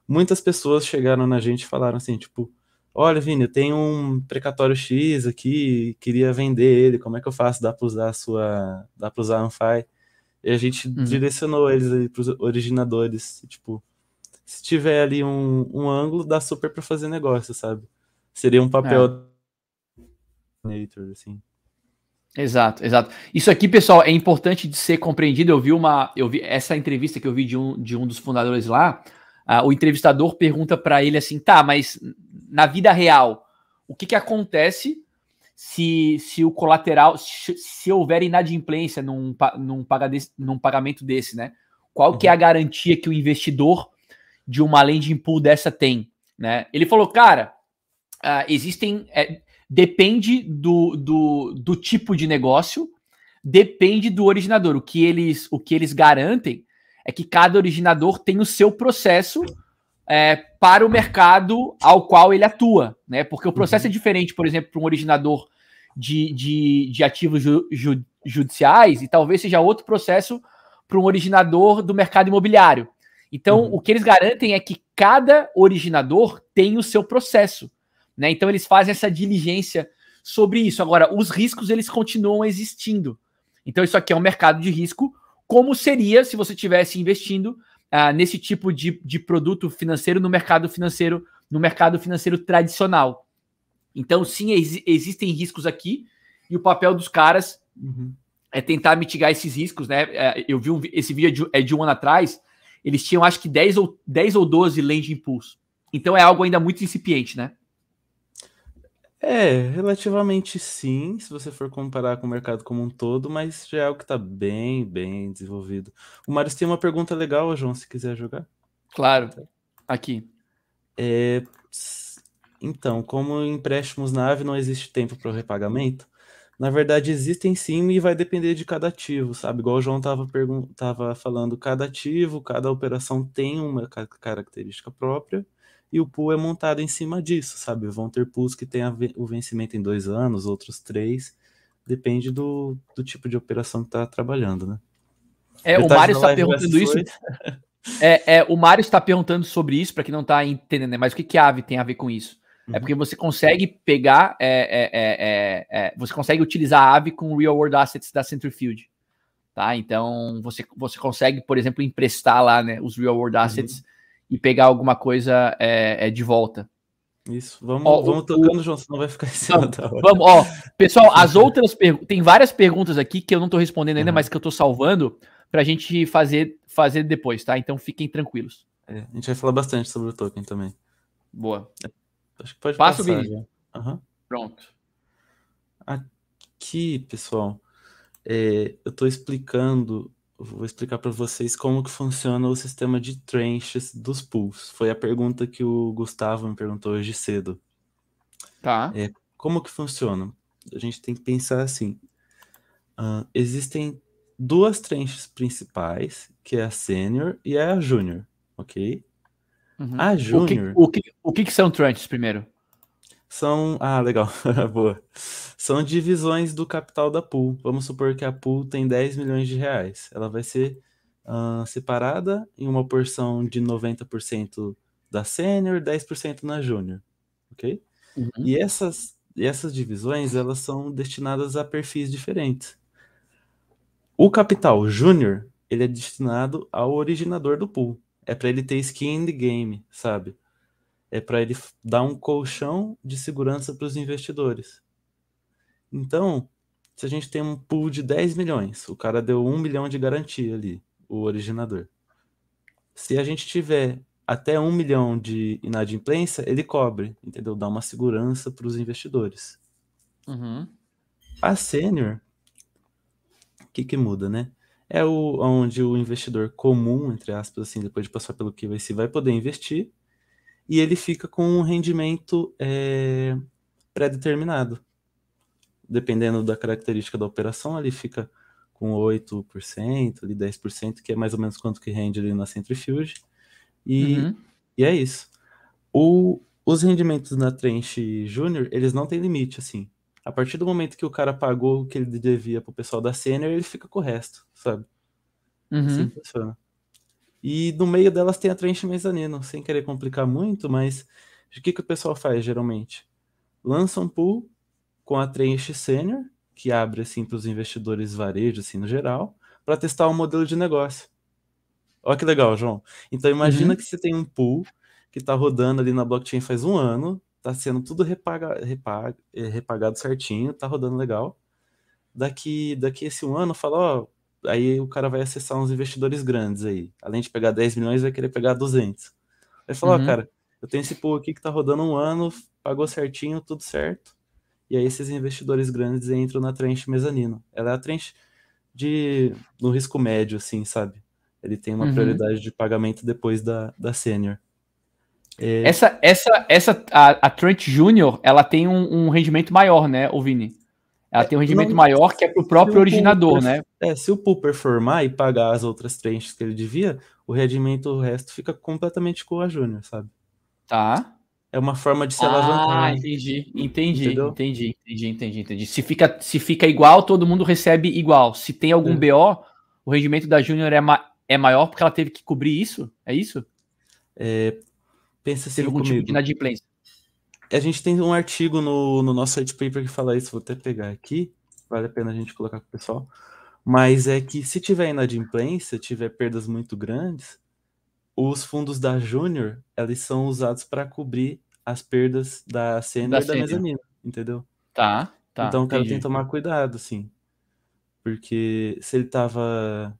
muitas pessoas chegaram na gente e falaram assim, tipo, olha, Vini, eu tenho um precatório X aqui, queria vender ele, como é que eu faço? Dá para usar a sua, dá para usar a Anfai? E a gente uhum. direcionou eles ali para os originadores, tipo, se tiver ali um, um ângulo, dá super para fazer negócio, sabe? Seria um papel é. assim. Exato, exato. Isso aqui, pessoal, é importante de ser compreendido. Eu vi uma, eu vi essa entrevista que eu vi de um, de um dos fundadores lá, ah, o entrevistador pergunta para ele assim, tá, mas na vida real, o que, que acontece se, se o colateral, se, se houver inadimplência num, num, num pagamento desse, né? Qual uhum. que é a uhum. garantia que o investidor de uma landing pool dessa tem, né? Ele falou, cara, ah, existem... É, depende do, do, do tipo de negócio, depende do originador. O que eles, o que eles garantem é que cada originador tem o seu processo é, para o mercado ao qual ele atua, né? Porque o processo é uhum. é diferente, por exemplo, para um originador de, de, de ativos ju, ju, judiciais e talvez seja outro processo para um originador do mercado imobiliário. Então, uhum. o que eles garantem é que cada originador tem o seu processo, né? Então, eles fazem essa diligência sobre isso. Agora, os riscos eles continuam existindo. Então, isso aqui é um mercado de risco como seria se você tivesse investindo ah, nesse tipo de, de produto financeiro no mercado financeiro, no mercado financeiro tradicional. Então, sim, ex existem riscos aqui, e o papel dos caras uhum. é tentar mitigar esses riscos, né? É, eu vi um, esse vídeo é, é de um ano atrás, eles tinham acho que 10 ou, 10 ou 12 lending pools. Então é algo ainda muito incipiente, né? É, relativamente sim, se você for comparar com o mercado como um todo, mas já é algo que está bem, bem desenvolvido. O Marius tem uma pergunta legal, João, se quiser jogar. Claro, aqui. É, então, como empréstimos na não existe tempo para o repagamento, na verdade existem sim e vai depender de cada ativo, sabe? Igual o João estava tava falando, cada ativo, cada operação tem uma característica própria e o pool é montado em cima disso, sabe? Vão ter pools que tem o vencimento em dois anos, outros três, depende do, do tipo de operação que está trabalhando, né? É, o Mário está perguntando isso. [laughs] é, é, o Mário está perguntando sobre isso, para quem não está entendendo, né? mas o que, que a AVE tem a ver com isso? É uhum. porque você consegue pegar, é é, é, é, é, você consegue utilizar a AVE com real world assets da Centrifuge. Tá? Então, você, você consegue, por exemplo, emprestar lá né, os real world uhum. assets uhum e pegar alguma coisa é, é de volta. Isso, vamos, ó, vamos tocando, o... João, senão vai ficar [laughs] em cima vamos, vamos, ó. Pessoal, as [laughs] outras perguntas. Tem várias perguntas aqui que eu não tô respondendo ainda, uhum. mas que eu tô salvando pra gente fazer, fazer depois, tá? Então fiquem tranquilos. É, a gente vai falar bastante sobre o token também. Boa. É, acho que pode Passa passar. Uhum. Pronto. Aqui, pessoal, é, eu tô explicando vou explicar para vocês como que funciona o sistema de trenches dos pools. Foi a pergunta que o Gustavo me perguntou hoje cedo. Tá. É, como que funciona? A gente tem que pensar assim. Uh, existem duas trenches principais, que é a sênior e é a júnior, ok? Uhum. A júnior... O, que, o, que, o que, que são trenches primeiro? são. Ah, legal. [laughs] Boa. São divisões do capital da pool. Vamos supor que a pool tem 10 milhões de reais. Ela vai ser uh, separada em uma porção de 90% da sênior, 10% na júnior. Ok? Uhum. E, essas, e essas divisões elas são destinadas a perfis diferentes. O capital júnior ele é destinado ao originador do pool. É para ele ter skin in the game, sabe? é para ele dar um colchão de segurança para os investidores. Então, se a gente tem um pool de 10 milhões, o cara deu 1 milhão de garantia ali, o originador. Se a gente tiver até 1 milhão de inadimplência, ele cobre, entendeu? Dá uma segurança para os investidores. Uhum. A sênior, o que, que muda, né? É o, onde o investidor comum, entre aspas, assim, depois de passar pelo se vai poder investir e ele fica com um rendimento é, pré-determinado. Dependendo da característica da operação, ele fica com 8%, ali 10%, que é mais ou menos quanto que rende ali na centrifuge. E, uhum. e é isso. O, os rendimentos na Trench Júnior, eles não têm limite, assim. A partir do momento que o cara pagou o que ele devia pro pessoal da Senior, ele fica com o resto, sabe? Assim uhum. Assim funciona. E no meio delas tem a trench mezanino, sem querer complicar muito, mas o que, que o pessoal faz geralmente? Lança um pool com a trench sênior, que abre assim para os investidores varejo, assim no geral, para testar um modelo de negócio. Olha que legal, João. Então imagina uhum. que você tem um pool que está rodando ali na blockchain faz um ano, está sendo tudo repaga, eh, repagado certinho, está rodando legal. Daqui, daqui esse um ano, fala, ó, aí o cara vai acessar uns investidores grandes aí. Além de pegar 10 milhões, vai querer pegar 200. Vai falou uhum. oh, cara, eu tenho esse pool aqui que tá rodando um ano, pagou certinho, tudo certo. E aí esses investidores grandes entram na trente mezanino. Ela é a trenche de no risco médio, assim, sabe? Ele tem uma uhum. prioridade de pagamento depois da, da sênior. É... Essa, essa, essa, a, a Trent ela tem um, um rendimento maior, né, Ovini Vini? Ela tem um é, rendimento não, maior que é para o próprio originador, né? É, se o pool performar e pagar as outras tranches que ele devia, o rendimento o resto fica completamente com a Júnior, sabe? Tá. É uma forma de se alavancar. Ah, né? entendi, entendi, Entendeu? entendi, entendi, entendi, entendi. Se fica, se fica igual, todo mundo recebe igual. Se tem algum é. BO, o rendimento da Júnior é, ma é maior porque ela teve que cobrir isso? É isso? É, pensa assim teve algum comigo. tipo de inadimplência a gente tem um artigo no, no nosso white paper que fala isso, vou até pegar aqui, vale a pena a gente colocar para o pessoal. Mas é que se tiver inadimplência, tiver perdas muito grandes, os fundos da Júnior, eles são usados para cobrir as perdas da Senna e da mezanina, entendeu? Tá, tá. Então o cara entendi. tem que tomar cuidado, assim. Porque se ele tava.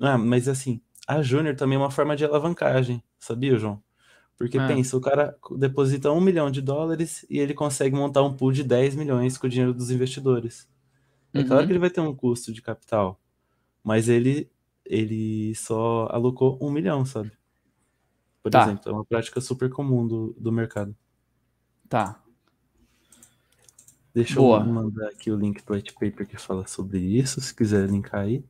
Ah, mas assim, a Júnior também é uma forma de alavancagem, sabia, João? Porque é. pensa, o cara deposita um milhão de dólares e ele consegue montar um pool de 10 milhões com o dinheiro dos investidores. É uhum. claro que ele vai ter um custo de capital, mas ele, ele só alocou um milhão, sabe? Por tá. exemplo, é uma prática super comum do, do mercado. Tá. Deixa Boa. eu mandar aqui o link do white paper que fala sobre isso, se quiser linkar aí.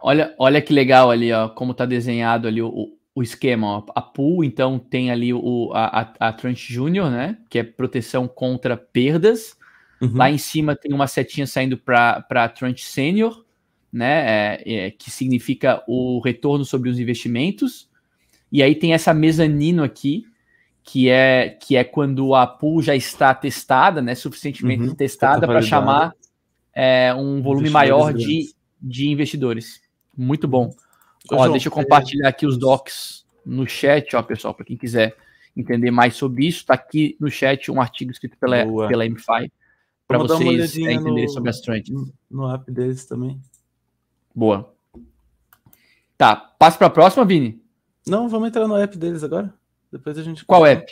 Olha, olha que legal ali, ó, como tá desenhado ali o, o esquema. Ó. A pool, então, tem ali o, a, a, Tranche Junior, né? Que é proteção contra perdas. Uhum. Lá em cima tem uma setinha saindo para a Tranche Sênior, né? É, é, que significa o retorno sobre os investimentos. E aí tem essa mezanino aqui, que é, que é quando a pool já está testada, né? Suficientemente uhum. testada para chamar é, um volume maior de, de investidores. Muito bom. Ô, ó, João, deixa eu é, compartilhar aqui os docs no chat, ó, pessoal, para quem quiser entender mais sobre isso, está aqui no chat um artigo escrito pela, pela MFI para vocês é, né, entenderem sobre as trends. No app deles também. Boa. Tá, passa para a próxima, Vini? Não, vamos entrar no app deles agora. Depois a gente. Qual app?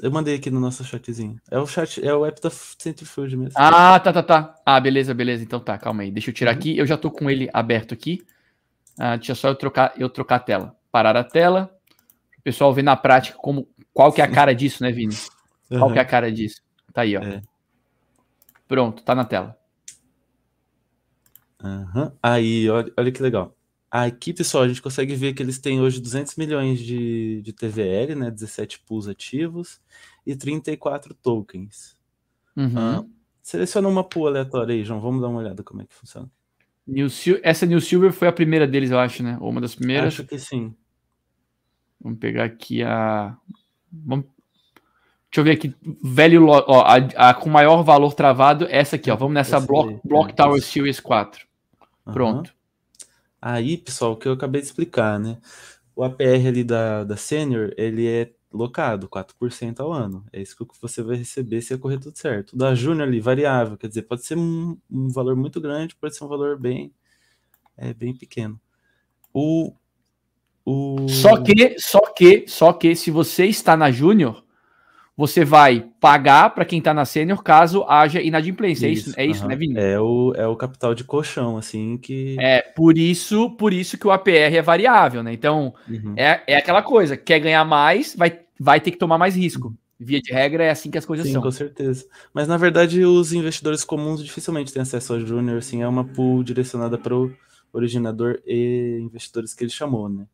Eu mandei aqui no nosso chatzinho. É o chat, é o app da Centrifuge mesmo. Ah, tá, tá, tá. Ah, beleza, beleza. Então tá, calma aí. Deixa eu tirar uhum. aqui. Eu já tô com ele aberto aqui. Ah, deixa só eu trocar, eu trocar a tela. Parar a tela. O pessoal vê na prática como qual que é a cara disso, né, Vini? Qual uhum. que é a cara disso? Tá aí, ó. É. Pronto, tá na tela. Uhum. Aí, olha, olha que legal. Aqui, pessoal, a gente consegue ver que eles têm hoje 200 milhões de, de TVL, né, 17 pools ativos e 34 tokens. Uhum. Ah, seleciona uma pool aleatória aí, João. Vamos dar uma olhada como é que funciona. New Sil Essa New Silver foi a primeira deles, eu acho, né? Ou uma das primeiras. Acho que sim. Vamos pegar aqui a. Vamos... Deixa eu ver aqui. Velho, ó, a, a, com maior valor travado, é essa aqui, ó. Vamos nessa Block, Block é, Tower esse. Series 4. Uhum. Pronto. Aí, pessoal, o que eu acabei de explicar, né? O APR ali da, da Senior, ele é locado, 4% ao ano. É isso que você vai receber se correr tudo certo. da Júnior ali, variável, quer dizer, pode ser um, um, valor muito grande, pode ser um valor bem, é, bem pequeno. O, o... Só que, só que, só que se você está na Júnior, você vai pagar para quem está na sênior caso haja inadimplência. É isso, é isso, é isso né, Vini? É o, é o capital de colchão, assim, que. É, por isso, por isso que o APR é variável, né? Então, uhum. é, é aquela coisa, quer ganhar mais, vai, vai ter que tomar mais risco. Via de regra, é assim que as coisas Sim, são. com certeza. Mas, na verdade, os investidores comuns dificilmente têm acesso ao Júnior, assim, é uma pool direcionada para o originador e investidores que ele chamou, né?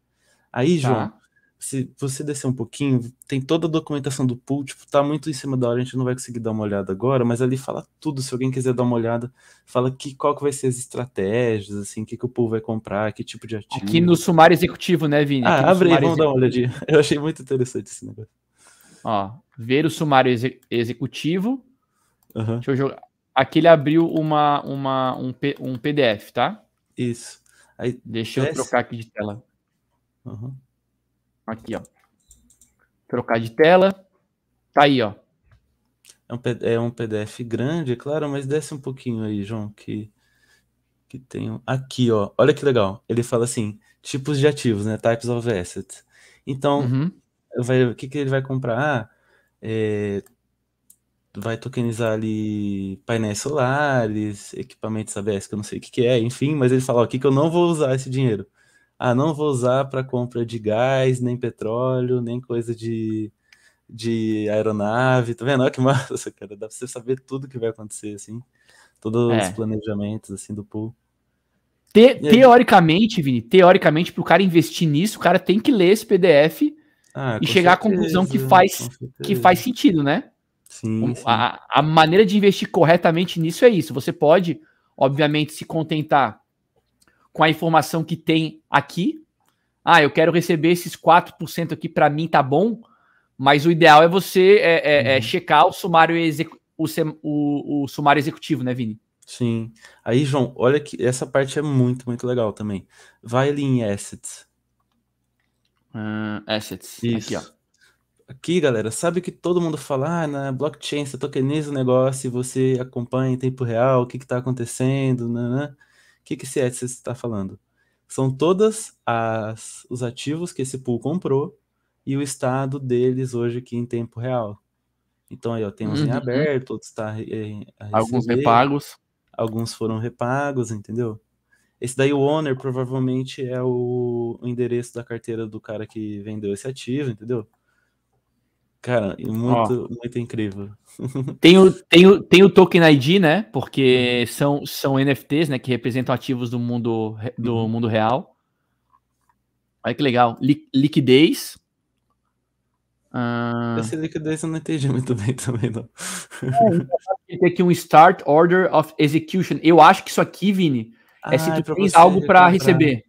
Aí, tá. João, se você descer um pouquinho, tem toda a documentação do pool, tipo, tá muito em cima da hora, a gente não vai conseguir dar uma olhada agora, mas ali fala tudo, se alguém quiser dar uma olhada, fala que qual que vai ser as estratégias, assim, o que, que o pool vai comprar, que tipo de ativo. Aqui no sumário executivo, né, Vini? ah, abre aí, vamos dar uma olhadinha. [laughs] Eu achei muito interessante esse negócio. Ó, ver o sumário executivo. Uhum. Deixa eu jogar. Aqui ele abriu uma, uma, um, P, um PDF, tá? Isso. Aí, Deixa desce. eu trocar aqui de tela. Uhum. Aqui, ó. Trocar de tela. Tá aí, ó. É um, é um PDF grande, é claro, mas desce um pouquinho aí, João, que, que tem Aqui, ó. Olha que legal. Ele fala assim, tipos de ativos, né? Types of assets. Então, uhum. vai, o que, que ele vai comprar? Ah, é, vai tokenizar ali painéis solares, equipamentos ABS, que eu não sei o que, que é, enfim, mas ele fala, aqui que eu não vou usar esse dinheiro ah, não vou usar para compra de gás, nem petróleo, nem coisa de, de aeronave, tá vendo? Olha que [laughs] massa, cara, dá para você saber tudo que vai acontecer, assim, todos é. os planejamentos, assim, do pool. Te, teoricamente, Vini, teoricamente, para o cara investir nisso, o cara tem que ler esse PDF ah, e chegar certeza, à conclusão que faz, que faz sentido, né? Sim, sim. A, a maneira de investir corretamente nisso é isso. Você pode, obviamente, se contentar com a informação que tem aqui. Ah, eu quero receber esses 4% aqui, para mim tá bom, mas o ideal é você é, é, é uhum. checar o sumário, o, o, o sumário executivo, né, Vini? Sim. Aí, João, olha que essa parte é muito, muito legal também. Vai ali em Assets. Uh, assets. Isso. Aqui, ó. Aqui, galera, sabe que todo mundo fala, ah, na blockchain você tokeniza o negócio e você acompanha em tempo real o que está acontecendo, né? que, que esse Etsy está falando? São todas as os ativos que esse pool comprou e o estado deles hoje aqui em tempo real. Então aí ó, tem uns uhum. em aberto, outros tá eh, em, alguns repagos, alguns foram repagos, entendeu? Esse daí o owner provavelmente é o, o endereço da carteira do cara que vendeu esse ativo, entendeu? Cara, muito, Ó. muito incrível. [laughs] Tem o, tem, o, tem o Token ID, né? Porque são, são NFTs, né? Que representam ativos do mundo, do uhum. mundo real. Olha que legal. Li, liquidez. Ah... Esse liquidez eu não entendi muito bem [laughs] também, não. É, então, tem aqui um Start Order of Execution. Eu acho que isso aqui, Vini, é ah, é se tu é tens algo para receber.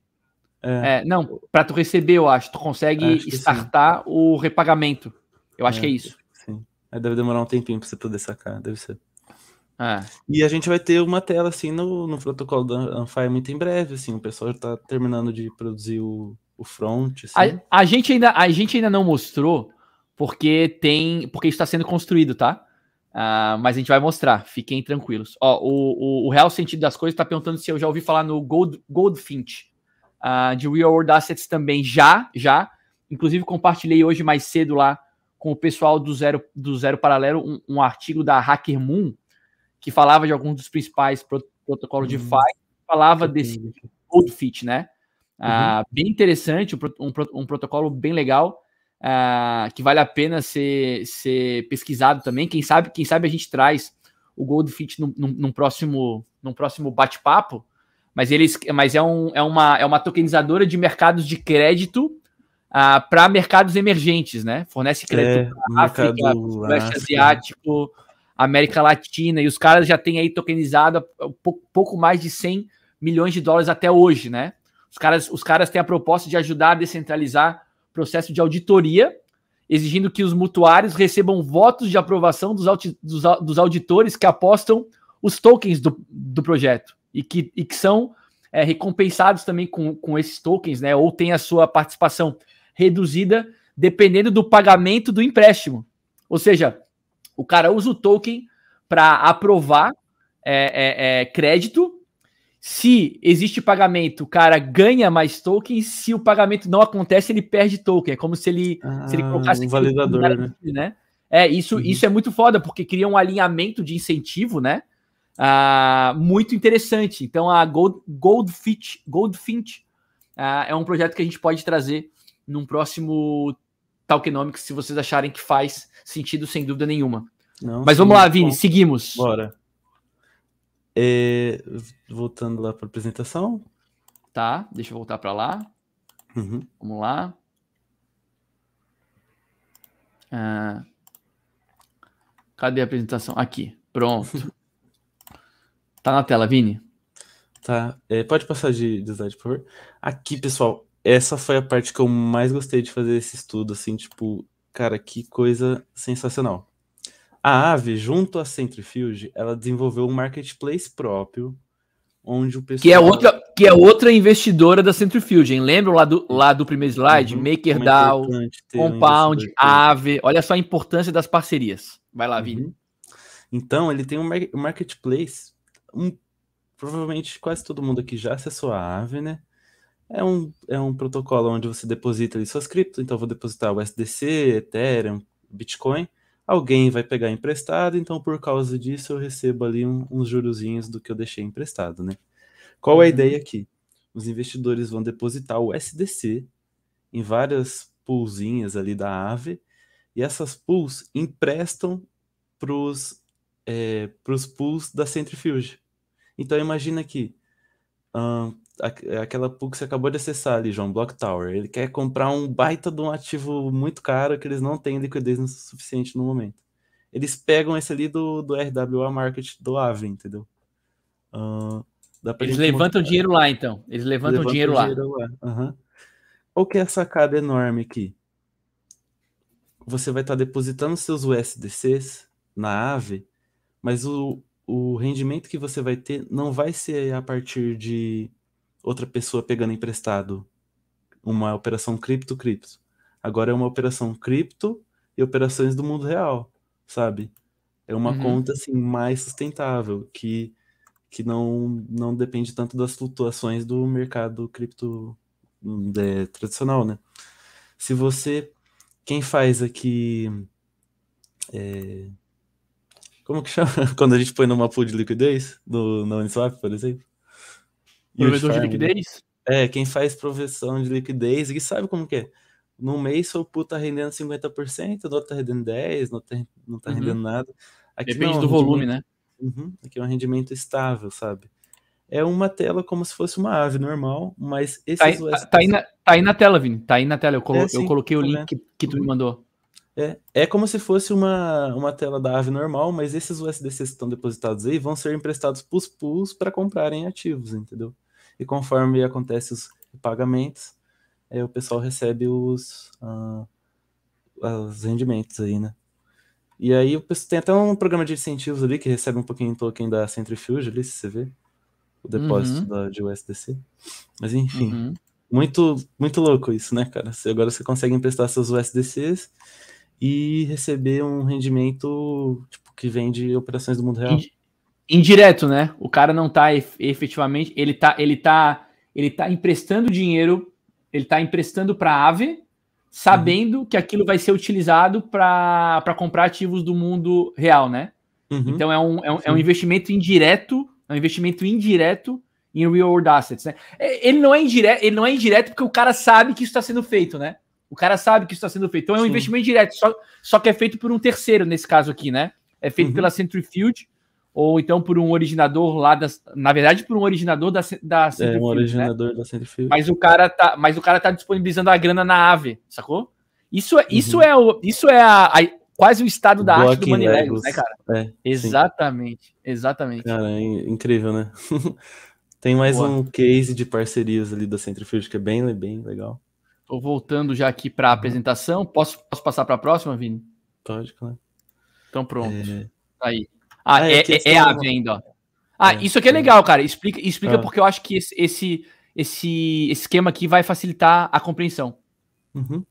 É. é não, para tu receber, eu acho. Tu consegue startar o repagamento. Eu acho é, que é isso. Sim. Aí deve demorar um tempinho pra você poder sacar, deve ser. Ah. E a gente vai ter uma tela assim no, no protocolo da Anfai muito em breve, assim, o pessoal já tá terminando de produzir o, o front. Assim. A, a, gente ainda, a gente ainda não mostrou porque tem. Porque está sendo construído, tá? Uh, mas a gente vai mostrar, fiquem tranquilos. Ó, o, o, o Real Sentido das Coisas está perguntando se eu já ouvi falar no Gold, Goldfinch uh, de Real World Assets também. Já, já. Inclusive compartilhei hoje mais cedo lá com o pessoal do Zero, do Zero Paralelo um, um artigo da Hacker Moon que falava de alguns dos principais protocolos uhum. de FI, falava uhum. desse Gold Fit, né? Ah, uhum. Ah, bem interessante, um, um, protocolo bem legal, ah, que vale a pena ser, ser pesquisado também. Quem sabe, quem sabe a gente traz o goldfish num, num, num próximo, num próximo bate-papo, mas eles mas é, um, é, uma, é uma tokenizadora de mercados de crédito para mercados emergentes, né? Fornece crédito é, para África, Oeste Asiático, América Latina, e os caras já têm aí tokenizado pouco, pouco mais de 100 milhões de dólares até hoje, né? Os caras, os caras têm a proposta de ajudar a descentralizar o processo de auditoria, exigindo que os mutuários recebam votos de aprovação dos, dos, dos auditores que apostam os tokens do, do projeto e que, e que são é, recompensados também com, com esses tokens, né? Ou têm a sua participação reduzida dependendo do pagamento do empréstimo. Ou seja, o cara usa o token para aprovar é, é, é, crédito. Se existe pagamento, o cara ganha mais token. Se o pagamento não acontece, ele perde token. É como se ele, ah, se ele ah, colocasse um validador, né? né? né? É isso, uhum. isso é muito foda porque cria um alinhamento de incentivo, né? Ah, muito interessante. Então a Gold, Goldfinch, Goldfinch ah, é um projeto que a gente pode trazer num próximo Talkenomics, se vocês acharem que faz sentido, sem dúvida nenhuma. Não, Mas sim, vamos lá, Vini, bom. seguimos. Bora. É, voltando lá para a apresentação. Tá, deixa eu voltar para lá. Uhum. Vamos lá. Ah, cadê a apresentação? Aqui, pronto. [laughs] tá na tela, Vini. Tá, é, pode passar de, de slide, por favor. Aqui, pessoal, essa foi a parte que eu mais gostei de fazer esse estudo, assim, tipo, cara, que coisa sensacional. A AVE, junto à Centrifuge, ela desenvolveu um marketplace próprio, onde o pessoal... Que é outra, que é outra investidora da Centrifuge, hein? Lembra lá do, lá do primeiro slide? Uhum, MakerDAO, é Compound, um AVE. Olha só a importância das parcerias. Vai lá, uhum. Vini. Então, ele tem um marketplace, um, provavelmente quase todo mundo aqui já acessou a AVE, né? é um, é um protocolo onde você deposita ali suas criptos, então eu vou depositar o SDC, Ethereum, Bitcoin, alguém vai pegar emprestado, então por causa disso eu recebo ali um, uns jurozinhos do que eu deixei emprestado, né? Qual é a uhum. ideia aqui? Os investidores vão depositar o SDC em várias poolzinhas ali da AVE, e essas pools emprestam para os é, eh, pros pools da Centrifuge. Então imagina que um, é aquela pool que você acabou de acessar ali, João, Block Tower. Ele quer comprar um baita de um ativo muito caro que eles não têm liquidez suficiente no momento. Eles pegam esse ali do, do RWA Market do Ave, entendeu? Uh, eles levantam dinheiro lá, então. Eles levantam, levantam dinheiro, dinheiro, lá. lá. Uhum. Qual que é a sacada enorme aqui? Você vai estar tá depositando seus USDCs na AVE, mas o, o rendimento que você vai ter não vai ser a partir de outra pessoa pegando emprestado uma operação cripto-cripto. Agora é uma operação cripto e operações do mundo real, sabe? É uma uhum. conta assim mais sustentável, que, que não, não depende tanto das flutuações do mercado cripto é, tradicional, né? Se você. Quem faz aqui. É, como que chama? [laughs] Quando a gente põe numa pool de liquidez, do, na Uniswap, por exemplo? Provedor de né? liquidez? É, quem faz provisão de liquidez, e sabe como que é. Num mês, seu pool tá rendendo 50%, no outro tá rendendo 10%, no outro tá não tá uhum. rendendo nada. Aqui Depende não, é do volume, né? Uhum, aqui é um rendimento estável, sabe? É uma tela como se fosse uma ave normal, mas tá esses... Tá, aí, USDs... tá aí, na, tá aí na, tela, Vini, tá aí na tela. Eu, colo... é, sim, eu coloquei o tá link que, que tu me uhum. mandou. É, é como se fosse uma, uma tela da ave normal, mas esses USDCs que estão depositados aí vão ser emprestados para os pools para comprarem ativos, entendeu? e conforme acontece os pagamentos, é, o pessoal recebe os, uh, os rendimentos aí, né? E aí tem até um programa de incentivos ali que recebe um pouquinho de token da Centrifuge ali, se você vê. O depósito uhum. da, de USDC. Mas enfim, uhum. muito, muito louco isso, né, cara? Você, agora você consegue emprestar seus USDCs e receber um rendimento tipo, que vem de operações do mundo real indireto, né? O cara não tá efetivamente, ele tá, ele tá, ele tá emprestando dinheiro, ele tá emprestando para Ave, sabendo uhum. que aquilo vai ser utilizado para comprar ativos do mundo real, né? Uhum. Então é um, é um, é um, investimento indireto, é um investimento indireto em real world assets, né? É, ele não é indireto, ele não é indireto porque o cara sabe que isso está sendo feito, né? O cara sabe que isso está sendo feito. Então é um Sim. investimento direto, só, só que é feito por um terceiro nesse caso aqui, né? É feito uhum. pela Centrifuge, ou então por um originador lá das, na verdade por um originador da da Centrifuge, é, um né? originador né? da Centrifuge. Mas o cara tá, mas o cara tá disponibilizando a grana na Ave, sacou? Isso é, uhum. isso é o, isso é a, a, quase o estado da Block arte do Money Legos, né, cara? É, exatamente, sim. exatamente. Cara, é incrível, né? [laughs] Tem mais Boa. um case de parcerias ali da Centrifuge que é bem, bem legal. Tô voltando já aqui para a uhum. apresentação. Posso, posso passar para a próxima, Vini? Pode, claro. Então pronto. É... Tá aí. Ah, é, é, é, é a venda, ó. Ah, é, isso aqui é, é. legal, cara. Explica, explica é. porque eu acho que esse, esse, esse esquema aqui vai facilitar a compreensão. Uhum.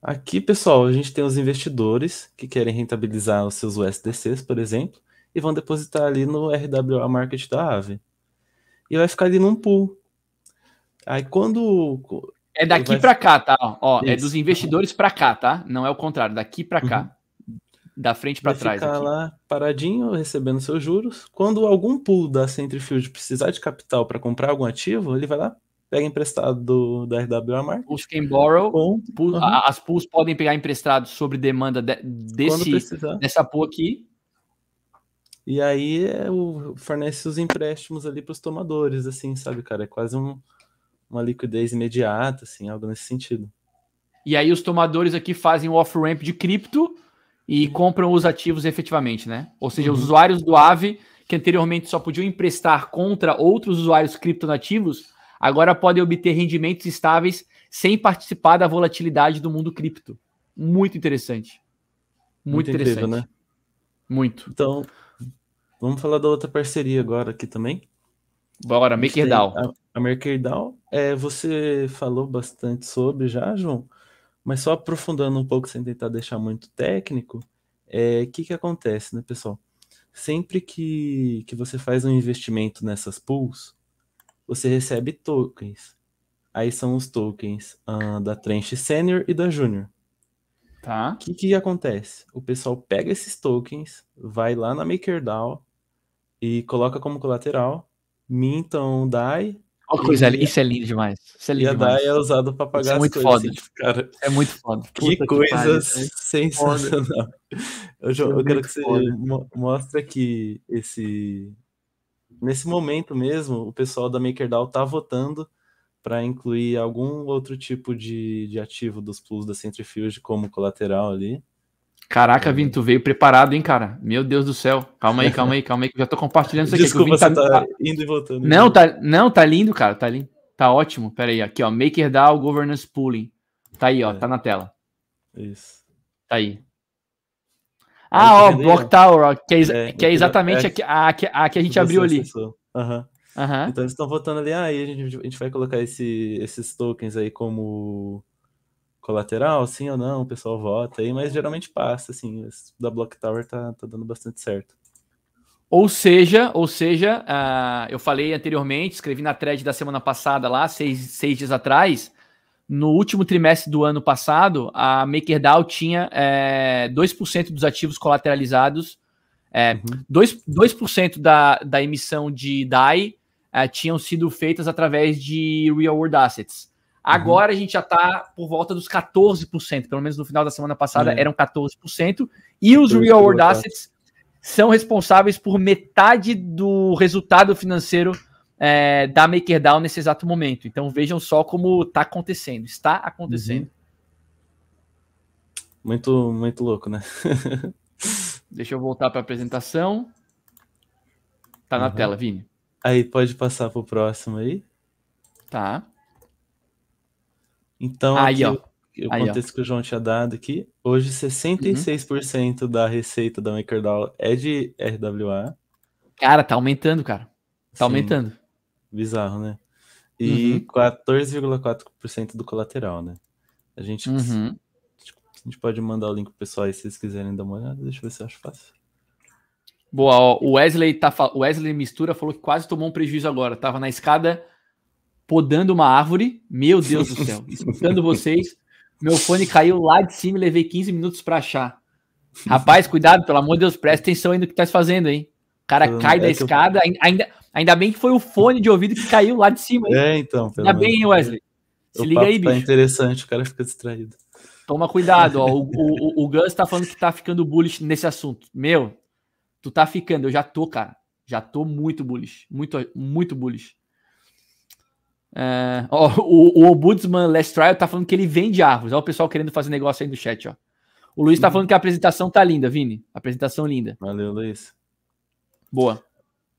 Aqui, pessoal, a gente tem os investidores que querem rentabilizar os seus USDCs, por exemplo, e vão depositar ali no RWA Market da AVE. E vai ficar ali num pool. Aí quando. É daqui vai... para cá, tá? Ó, é dos investidores para cá, tá? Não é o contrário, daqui para cá. Uhum da frente para trás. Ficar aqui. lá paradinho, recebendo seus juros. Quando algum pool da Centrifuge precisar de capital para comprar algum ativo, ele vai lá, pega emprestado do, da RWA Market. Pools can borrow. Com, pool, uhum. As pools podem pegar emprestado sobre demanda de, desse, dessa pool aqui. E aí é o, fornece os empréstimos ali para os tomadores, assim, sabe, cara? É quase um, uma liquidez imediata, assim, algo nesse sentido. E aí os tomadores aqui fazem o off-ramp de cripto e compram os ativos efetivamente, né? Ou seja, uhum. os usuários do AVE, que anteriormente só podiam emprestar contra outros usuários criptonativos, agora podem obter rendimentos estáveis sem participar da volatilidade do mundo cripto. Muito interessante. Muito, Muito interessante. Incrível, né? Muito. Então, vamos falar da outra parceria agora aqui também. Bora, MakerDAO. A, a MakerDAO, é, você falou bastante sobre já, João, mas só aprofundando um pouco, sem tentar deixar muito técnico, o é, que, que acontece, né, pessoal? Sempre que, que você faz um investimento nessas pools, você recebe tokens. Aí são os tokens uh, da tranche sênior e da júnior. Tá. O que, que acontece? O pessoal pega esses tokens, vai lá na MakerDAO e coloca como colateral mintam DAI Oh, coisa, e... isso é lindo demais. Isso é lindo Yadai demais. é usado para pagar isso é muito foda. cara. É muito foda. Que Puta coisa que é sensacional. Eu, é eu quero que você mostre aqui esse. Nesse momento mesmo, o pessoal da MakerDAO tá votando para incluir algum outro tipo de, de ativo dos plus da Centrifuge como colateral ali. Caraca, é. Vini, tu veio preparado, hein, cara? Meu Deus do céu. Calma aí, calma aí, calma aí, que eu já tô compartilhando isso aqui. Desculpa, tá... tá... indo e voltando. Não, tá, não, tá lindo, cara, tá lindo. Tá ótimo. Pera aí, aqui, ó, MakerDAO Governance Pooling. Tá aí, ó, é. tá na tela. Isso. Tá aí. Ah, tá ó, Block Tower, ó, que é, é que é exatamente é, a, a, a, a, que a gente abriu ali. Aham. Uhum. Então eles estão votando ali, ah, aí a gente, a gente vai colocar esse, esses tokens aí como colateral, sim ou não, o pessoal vota aí, mas geralmente passa, assim, da Block Tower tá, tá dando bastante certo. Ou seja, ou seja, uh, eu falei anteriormente, escrevi na thread da semana passada lá, seis, seis dias atrás, no último trimestre do ano passado, a MakerDAO tinha é, eh, 2% dos ativos colateralizados, é, uhum. 2%, 2 da, da emissão de DAI é, eh, tinham sido feitas através de real world assets. Uhum. Agora a gente já está por volta dos 14%, pelo menos no final da semana passada uhum. eram 14%, e os real world assets são responsáveis por metade do resultado financeiro é, da MakerDAO nesse exato momento. Então vejam só como está acontecendo, está acontecendo. Uhum. Muito, muito louco, né? [laughs] Deixa eu voltar para a apresentação. Está na uhum. tela, Vini. Aí pode passar para o próximo aí. Tá. Então, aí, aqui, ó. o contexto que o João tinha dado aqui, hoje 66% uhum. da receita da MakerDAO é de RWA. Cara, tá aumentando, cara. Tá Sim. aumentando. Bizarro, né? E uhum. 14,4% do colateral, né? A gente, uhum. a gente pode mandar o link pro pessoal aí se vocês quiserem dar uma olhada. Deixa eu ver se eu acho fácil. Boa, ó, o Wesley, tá, Wesley Mistura falou que quase tomou um prejuízo agora. Tava na escada podando uma árvore. Meu Deus do céu, [laughs] escutando vocês. Meu fone caiu lá de cima e levei 15 minutos para achar. Rapaz, cuidado, pelo amor de Deus, presta atenção aí no que tá fazendo, hein? O cara pelo cai da é escada, eu... ainda, ainda bem que foi o fone de ouvido que caiu lá de cima. Hein? É, então. Ainda bem, Wesley. Se o liga aí, tá bicho. interessante, o cara fica distraído. Toma cuidado, ó. [laughs] O, o, o Gus tá falando que tá ficando bullish nesse assunto. Meu, tu tá ficando, eu já tô, cara. Já tô muito bullish. Muito, muito bullish. Uh, o, o Ombudsman Last Trial tá falando que ele vende árvores. Olha o pessoal querendo fazer negócio aí no chat, ó. O Luiz tá uhum. falando que a apresentação tá linda, Vini. Apresentação linda. Valeu, Luiz. Boa.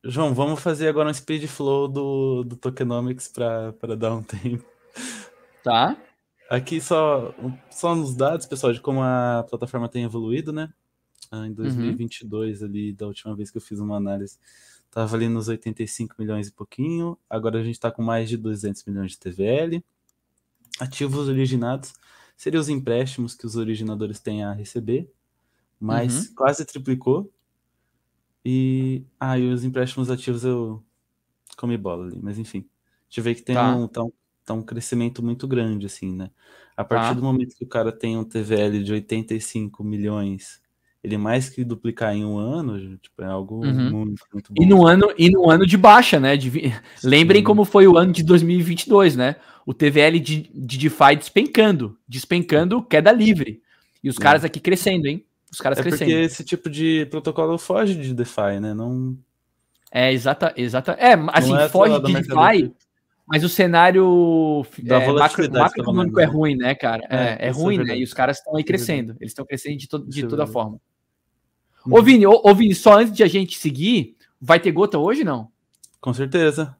João, vamos fazer agora um speed flow do, do Tokenomics para dar um [laughs] tempo. Tá. Aqui só, só nos dados, pessoal, de como a plataforma tem evoluído, né? Ah, em 2022, uhum. ali, da última vez que eu fiz uma análise, Tava ali nos 85 milhões e pouquinho. Agora a gente está com mais de 200 milhões de TVL. Ativos originados seriam os empréstimos que os originadores têm a receber, mas uhum. quase triplicou. E ah, e os empréstimos ativos eu comi bola ali, mas enfim. gente vê que tem tá. um, tá um, tá um crescimento muito grande assim, né? A tá. partir do momento que o cara tem um TVL de 85 milhões ele mais que duplicar em um ano, tipo, é algo uhum. muito, muito bom. E no ano e no ano de baixa, né? De, lembrem como foi o ano de 2022, né? O TVL de, de DeFi despencando, despencando queda livre. E os caras aqui crescendo, hein? Os caras é crescendo. Porque esse tipo de protocolo foge de DeFi, né? Não É, exata, exata. É, assim, é foge de DeFi, mas o cenário da é, macroeconômico é né? ruim, né, cara? É, é, é, é ruim, né? E os caras estão aí é crescendo. Eles estão crescendo de, to de é toda forma. Ô, uhum. Vini, ô, ô, Vini, só antes de a gente seguir, vai ter gota hoje não? Com certeza.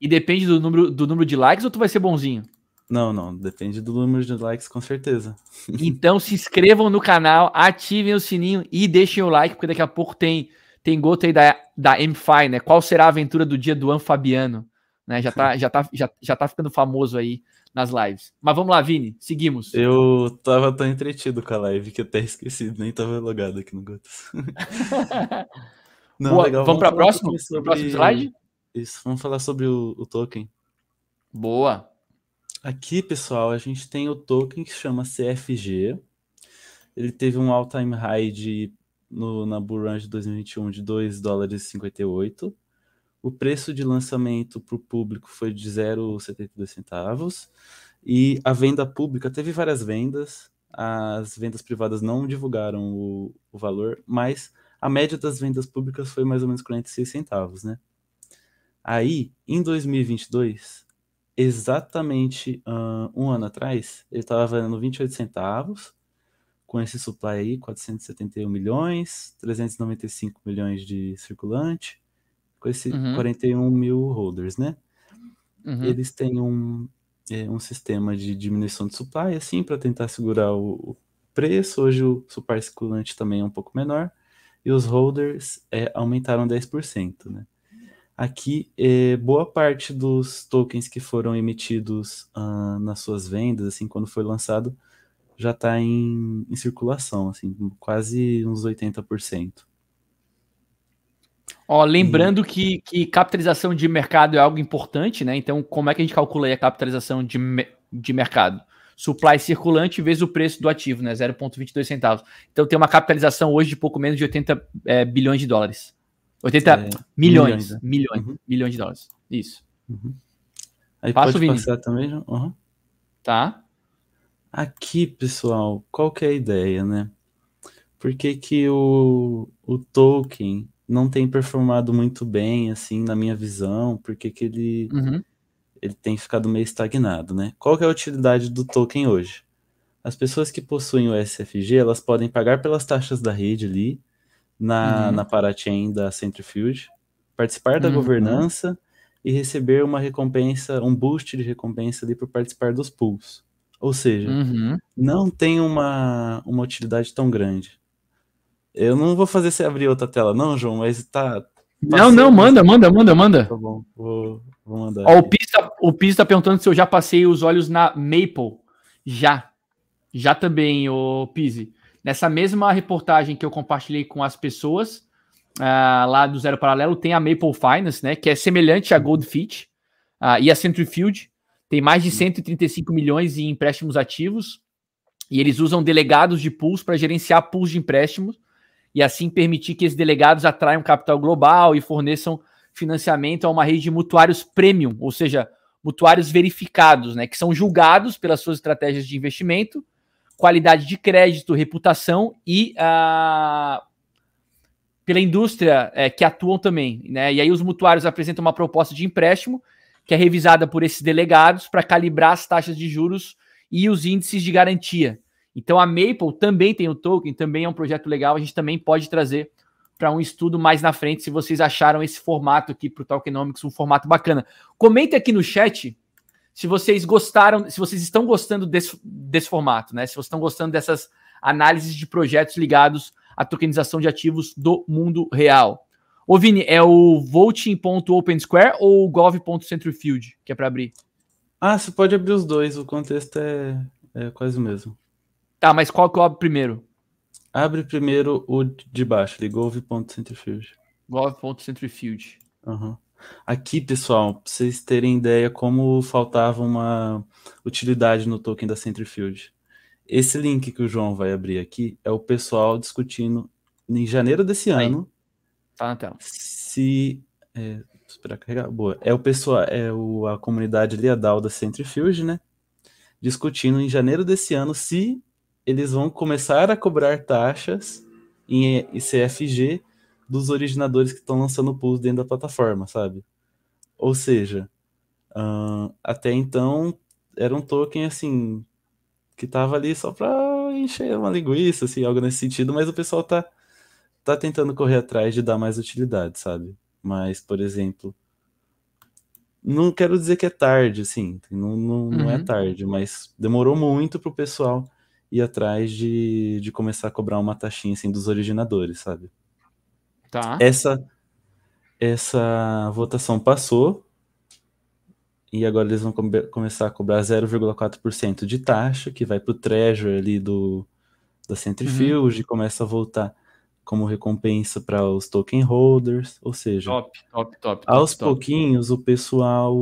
E depende do número, do número de likes ou tu vai ser bonzinho? Não, não, depende do número de likes, com certeza. [laughs] Então se inscrevam no canal, ativem o sininho e deixem o like, porque daqui a pouco tem tem gota aí da, da MFI, né? Qual será a aventura do dia do An Fabiano? Né? Já, tá, [laughs] já, tá, já, já tá ficando famoso aí nas lives. Mas vamos lá, Vini, seguimos. Eu tava tão entretido com a live que até esqueci, nem tava logado aqui no Gotas. [laughs] Não, Boa, legal. Vamos, para o próximo slide? Isso, vamos falar sobre o, o token. Boa. Aqui, pessoal, a gente tem o token que chama CFG. Ele teve um all-time high de, no, na Bull Run de 2021 de 2 dólares e 58 o preço de lançamento para o público foi de 0,72 centavos e a venda pública teve várias vendas, as vendas privadas não divulgaram o, o valor, mas a média das vendas públicas foi mais ou menos 46 centavos, né? Aí, em 2022, exatamente uh, um ano atrás, ele estava valendo 28 centavos, com esse supply aí, 471 milhões, 395 milhões de circulante, com esses uhum. 41 mil holders, né? Uhum. Eles têm um, é, um sistema de diminuição de supply, assim, para tentar segurar o, o, preço. Hoje o supply circulante também é um pouco menor. E os holders é, aumentaram 10%, né? Aqui, é, boa parte dos tokens que foram emitidos ah, nas suas vendas, assim, quando foi lançado, já está em, em, circulação, assim, quase uns 80% lembrando e... Hum. que, que capitalização de mercado é algo importante, né? Então, como é que a gente calcula a capitalização de, de mercado? Supply circulante vezes o preço do ativo, né? 0,22 centavos. Então, tem uma capitalização hoje de pouco menos de 80 é, bilhões de dólares. 80 é, milhões. Milhões, né? milhões, uhum. milhões, de dólares. Isso. Uhum. Aí Passa pode o passar também, João? Uhum. Tá. Aqui, pessoal, qual que é a ideia, né? Por que, que o, o não tem performado muito bem, assim, na minha visão, porque que ele, uhum. ele tem ficado meio estagnado, né? Qual é a utilidade do token hoje? As pessoas que possuem o SFG, elas podem pagar pelas taxas da rede ali, na, uhum. na parachain da Centrifuge, participar da uhum. governança e receber uma recompensa, um boost de recompensa ali por participar dos pools. Ou seja, uhum. não tem uma, uma utilidade tão grande. Eu não vou fazer você abrir outra tela, não, João, mas tá. Não, não, manda, manda, manda, manda. Tá bom, vou, vou mandar. Ó, o Pista, o Pista perguntando se eu já passei os olhos na Maple. Já. Já também, o Pise. Nessa mesma reportagem que eu compartilhei com as pessoas, uh, lá do Zero Paralelo, tem a Maple Finance, né? Que é semelhante à Goldfish ah, uh, e a Centrifield. Tem mais de 135 hum. milhões em empréstimos ativos. E eles usam delegados de pools para gerenciar pools de empréstimos e assim permitir que esses delegados atraiam capital global e forneçam financiamento a uma rede de mutuários premium, ou seja, mutuários verificados, né, que são julgados pelas suas estratégias de investimento, qualidade de crédito, reputação e a ah, pela indústria é, que atuam também. Né? E aí os mutuários apresentam uma proposta de empréstimo que é revisada por esses delegados para calibrar as taxas de juros e os índices de garantia. Então a Maple também tem o token, também é um projeto legal, a gente também pode trazer para um estudo mais na frente se vocês acharam esse formato aqui para o Tokenomics um formato bacana. Comenta aqui no chat se vocês gostaram, se vocês estão gostando desse, desse formato, né? Se vocês estão gostando dessas análises de projetos ligados à tokenização de ativos do mundo real. Ô, Vini, é o voting.opensquare ou o gov.centrofield que é para abrir? Ah, você pode abrir os dois, o contexto é, é quase o mesmo. Tá, mas qual que eu abro primeiro? Abre primeiro o de baixo, ligolve.centrifuge. Golve.centrifuge. Uhum. Aqui, pessoal, pra vocês terem ideia como faltava uma utilidade no token da Centrifuge. Esse link que o João vai abrir aqui é o pessoal discutindo em janeiro desse Aí. ano. Tá na tela. Se. É, esperar carregar. Boa. É o pessoal, é o, a comunidade Liadal da Centrifuge, né? Discutindo em janeiro desse ano se eles vão começar a cobrar taxas em CFG dos originadores que estão lançando pools dentro da plataforma, sabe? Ou seja, uh, até então era um token assim que tava ali só para encher uma linguiça, assim, algo nesse sentido, mas o pessoal tá tá tentando correr atrás de dar mais utilidade, sabe? Mas, por exemplo, não quero dizer que é tarde, assim, não, não, uhum. não é uhum. tarde, mas demorou muito pro pessoal ir atrás de, de começar a cobrar uma taxinha assim, dos originadores, sabe? Tá. Essa, essa votação passou e agora eles vão come começar a cobrar 0,4% de taxa, que vai para o treasure ali do, da Centrifuge, uhum. começa a voltar como recompensa para os token holders, ou seja, top, top, top, aos pouquinhos o pessoal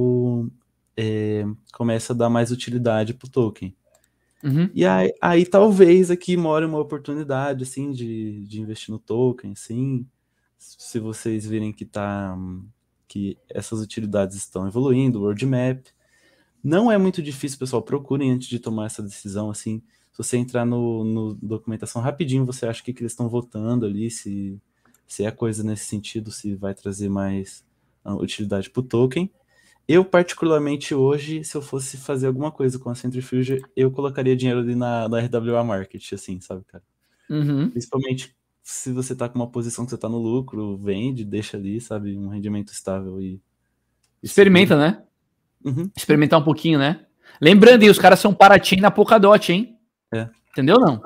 é, começa a dar mais utilidade para o token. Uhum. E aí, aí, talvez aqui more uma oportunidade, assim, de, de investir no token, assim, se vocês virem que tá, que essas utilidades estão evoluindo, o world map. Não é muito difícil, pessoal, procurem antes de tomar essa decisão, assim, se você entrar no, no documentação rapidinho, você acha que, que eles estão votando ali, se, se é coisa nesse sentido, se vai trazer mais ah, utilidade para o token. Eu, particularmente, hoje, se eu fosse fazer alguma coisa com a Centrifuge, eu colocaria dinheiro ali na, na RWA Market, assim, sabe, cara? Uhum. Principalmente se você tá com uma posição que você tá no lucro, vende, deixa ali, sabe, um rendimento estável e. Experimenta, né? Uhum. Experimentar um pouquinho, né? Lembrando aí, os caras são Paraty na Polkadot, hein? É. Entendeu não?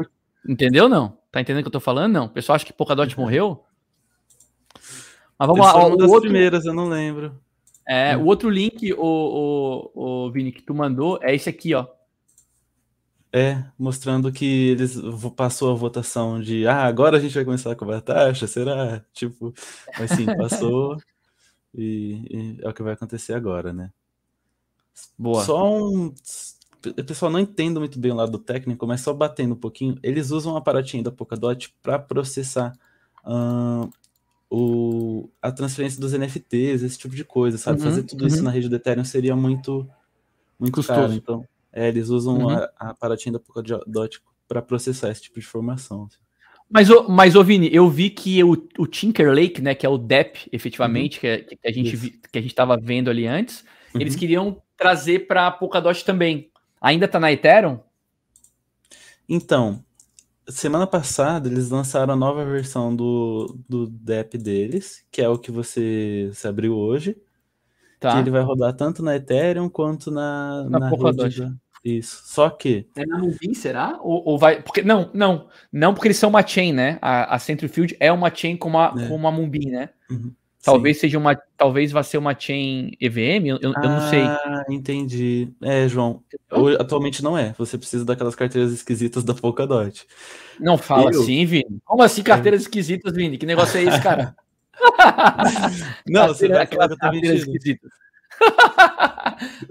Entendeu não? Tá entendendo o que eu tô falando? Não. O pessoal acha que Polkadot uhum. morreu? Mas vamos eu lá. Uma das outro... primeiras, eu não lembro. É, hum. o outro link, o, o, o Vini, que tu mandou é esse aqui, ó. É, mostrando que eles passou a votação de ah, agora a gente vai começar a cobrar taxa, será? Tipo, mas sim, passou [laughs] e, e, é o que vai acontecer agora, né? Boa. Só um. O pessoal não entende muito bem o lado técnico, mas só batendo um pouquinho, eles usam a paratinha da Polkadot para processar hum, o, a transferência dos NFTs, esse tipo de coisa, sabe? Uhum, Fazer tudo uhum. isso na rede do Ethereum seria muito, muito Custoso. caro. Então, é, eles usam uhum. a, a paratinha da Polkadot para processar esse tipo de informação. Assim. Mas, mas ô Vini, eu vi que o, o Tinker Lake, né, que é o DEP, efetivamente, uhum. é, que, que, a gente vi, que a gente estava vendo ali antes, eles uhum. queriam trazer para Polkadot também. Ainda está na Ethereum? Então, semana passada eles lançaram a nova versão do, do DEP deles, que é o que você se abriu hoje. Tá. Que ele vai rodar tanto na Ethereum quanto na, na, na rede. Da... Isso. Só que. É na Ruby, será? Ou, ou, vai. Porque, não, não. Não, porque eles são uma chain, né? A, a Centrifuge é uma chain como a, é. como uma Mumbi, né? Uhum. Talvez Sim. seja uma. Talvez vá ser uma chain EVM, eu, eu ah, não sei. Ah, entendi. É, João. Hoje, atualmente não é. Você precisa daquelas carteiras esquisitas da Polkadot. Não fala eu... assim, Vini. Como assim é. carteiras é. esquisitas, Vini? Que negócio é esse, cara? [laughs] não, você vai falar que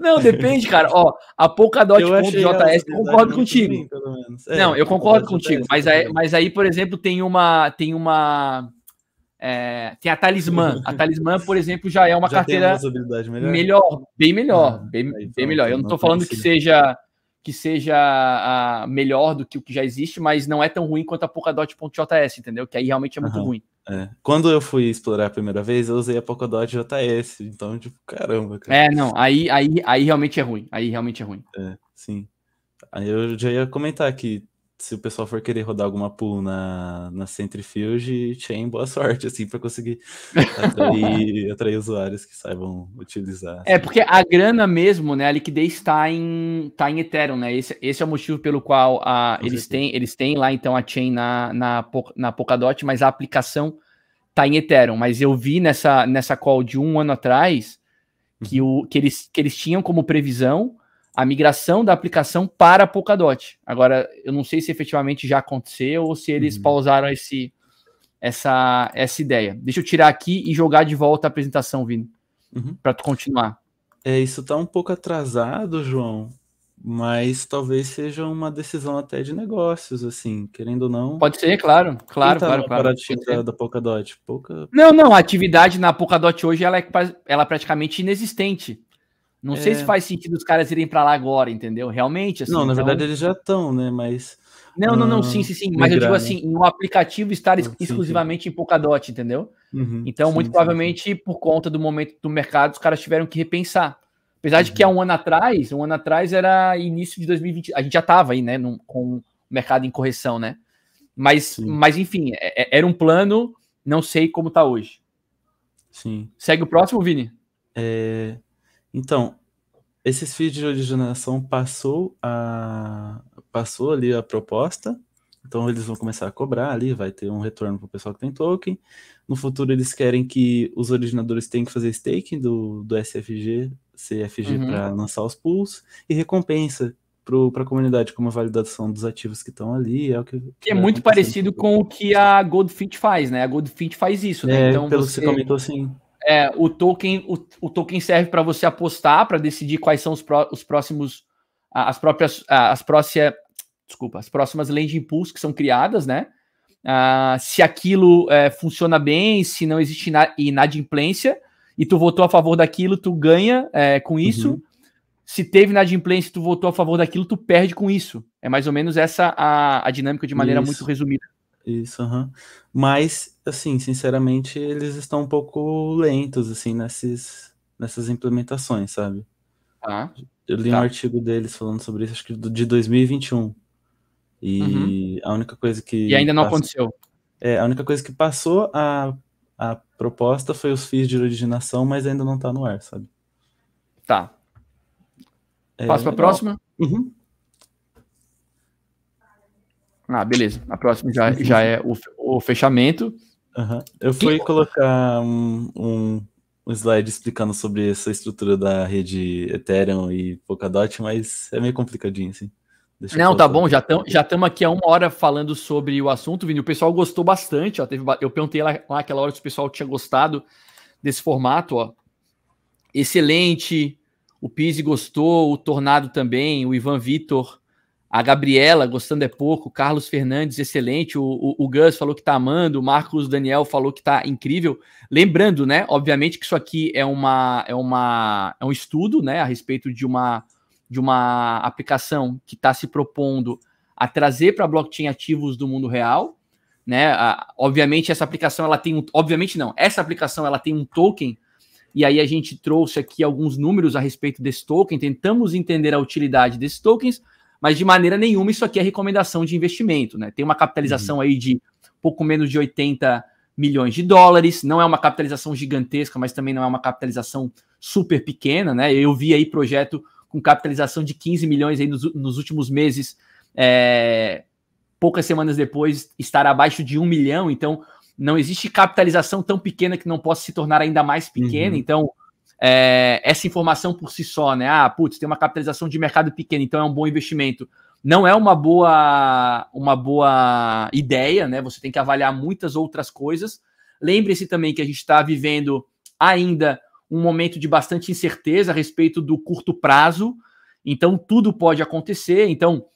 eu não, depende, cara. Ó, a Polkadot.js concordo contigo. Assim, é, não, eu concordo contigo. Mas aí, mas aí, por exemplo, tem uma. Tem uma é, tem a Talismã. A Talismã, por exemplo, já é uma já carteira melhor. melhor. bem melhor, ah, bem, então, bem, melhor. Eu não estou falando que seja que seja a melhor do que o que já existe, mas não é tão ruim quanto a Polkadot.js, entendeu? Que aí realmente é muito uhum. ruim. É. Quando eu fui explorar a primeira vez, eu usei a Polkadot JS, então, tipo, caramba, cara. É, não, aí, aí, aí realmente é ruim, aí realmente é ruim. É, sim. Aí eu já ia comentar que se o pessoal for querer rodar alguma pool na, na Centrifuge, Chain, boa sorte, assim, para conseguir atrair, [laughs] atrair usuários que saibam utilizar. É, assim. porque a grana mesmo, né, a liquidez está em, tá em Ethereum, né, esse, esse é o motivo pelo qual a, eles, têm, eles têm lá, então, a Chain na, na, na Polkadot, mas a aplicação está em Ethereum, mas eu vi nessa, nessa call de um ano atrás que, uhum. o, que, eles, que eles tinham como previsão a migração da aplicação para Polkadot. Agora, eu não sei se efetivamente já aconteceu ou se eles uhum. pausaram esse, essa, essa ideia. Deixa eu tirar aqui e jogar de volta a apresentação, Vini, uhum. para tu continuar. É, isso está um pouco atrasado, João, mas talvez seja uma decisão até de negócios, assim, querendo ou não. Pode ser, claro, claro, tá claro, claro. Da, da Polkadot, Polka... Não, não, a atividade na Polkadot hoje ela é, ela é praticamente inexistente. Não é... sei se é. faz sentido os caras irem para lá agora, entendeu? Realmente, assim, Não, na então... verdade eles já estão, né? Mas. Não, não, não, sim, sim, sim. Mas migrar, eu digo assim, né? o aplicativo estar ex ah, exclusivamente sim, em Polkadot, entendeu? Uhum, então, sim, muito provavelmente, por conta do momento do mercado, os caras tiveram que repensar. Apesar uhum. de que há uhum. um ano atrás, um ano atrás era início de 2020, a gente já estava aí, né, num, com o mercado em correção, né? Mas, mas enfim, é, é, era um plano, não sei como está hoje. Sim. Segue o próximo, Vini? É... Então, esses feeds de originação passou a passou ali a proposta. Então eles vão começar a cobrar ali, vai ter um retorno para o pessoal que tem token. No futuro eles querem que os originadores tenham que fazer staking do, do SFG, CFG uhum. para lançar os pools e recompensa para a comunidade como a validação dos ativos que estão ali, é o que, que é muito parecido com o que a Goldfinch faz, né? A Goldfinch faz isso, né? É, então pelo você... que você comentou, assim. É, o token, o, o token serve para você apostar, para decidir quais são os, os próximos, as próprias, as próximas, desculpa, as próximas landing pools que são criadas, né? Ah, se aquilo é, funciona bem, se não existe inadimplência, e tu votou a favor daquilo, tu ganha é, com uhum. isso. Uhum. Se teve inadimplência e tu votou a favor daquilo, tu perde com isso. É mais ou menos essa a, a dinâmica de maneira isso. muito resumida. Isso, uhum. mas assim, sinceramente, eles estão um pouco lentos, assim, nesses, nessas implementações, sabe? Ah, Eu li tá. um artigo deles falando sobre isso, acho que de 2021. E uhum. a única coisa que. E ainda não passou, aconteceu. É, a única coisa que passou a, a proposta foi os FIIs de originação, mas ainda não tá no ar, sabe? Tá. É, Passo pra próxima? Uhum. Ah, beleza. A próxima já, já é o, o fechamento. Uhum. Eu fui que... colocar um, um, slide explicando sobre essa estrutura da rede Ethereum e Polkadot, mas é meio complicadinho, assim. Deixa Não, tá bom, já estamos já aqui há uma hora falando sobre o assunto, Vini. O pessoal gostou bastante, ó, teve, eu perguntei lá, lá aquela hora se o pessoal tinha gostado desse formato, ó. Excelente, o Pise gostou, o Tornado também, o Ivan Vitor. A Gabriela, gostando é pouco. Carlos Fernandes, excelente. O, o, o Gus falou que tá amando. O Marcos Daniel falou que tá incrível. Lembrando, né? Obviamente que isso aqui é uma é uma é um estudo, né, a respeito de uma de uma aplicação que está se propondo a trazer para blockchain ativos do mundo real, né? A, obviamente essa aplicação ela tem um, obviamente não, essa aplicação ela tem um token e aí a gente trouxe aqui alguns números a respeito desse token, tentamos entender a utilidade desses tokens mas de maneira nenhuma isso aqui é recomendação de investimento, né? Tem uma capitalização uhum. aí de pouco menos de 80 milhões de dólares, não é uma capitalização gigantesca, mas também não é uma capitalização super pequena, né? Eu vi aí projeto com capitalização de 15 milhões aí nos, nos últimos meses, é, poucas semanas depois estar abaixo de um milhão, então não existe capitalização tão pequena que não possa se tornar ainda mais pequena, uhum. então é, essa informação por si só, né? Ah, putz, tem uma capitalização de mercado pequena, então é um bom investimento. Não é uma boa, uma boa ideia, né? Você tem que avaliar muitas outras coisas. Lembre-se também que a gente está vivendo ainda um momento de bastante incerteza a respeito do curto prazo, então tudo pode acontecer. Então,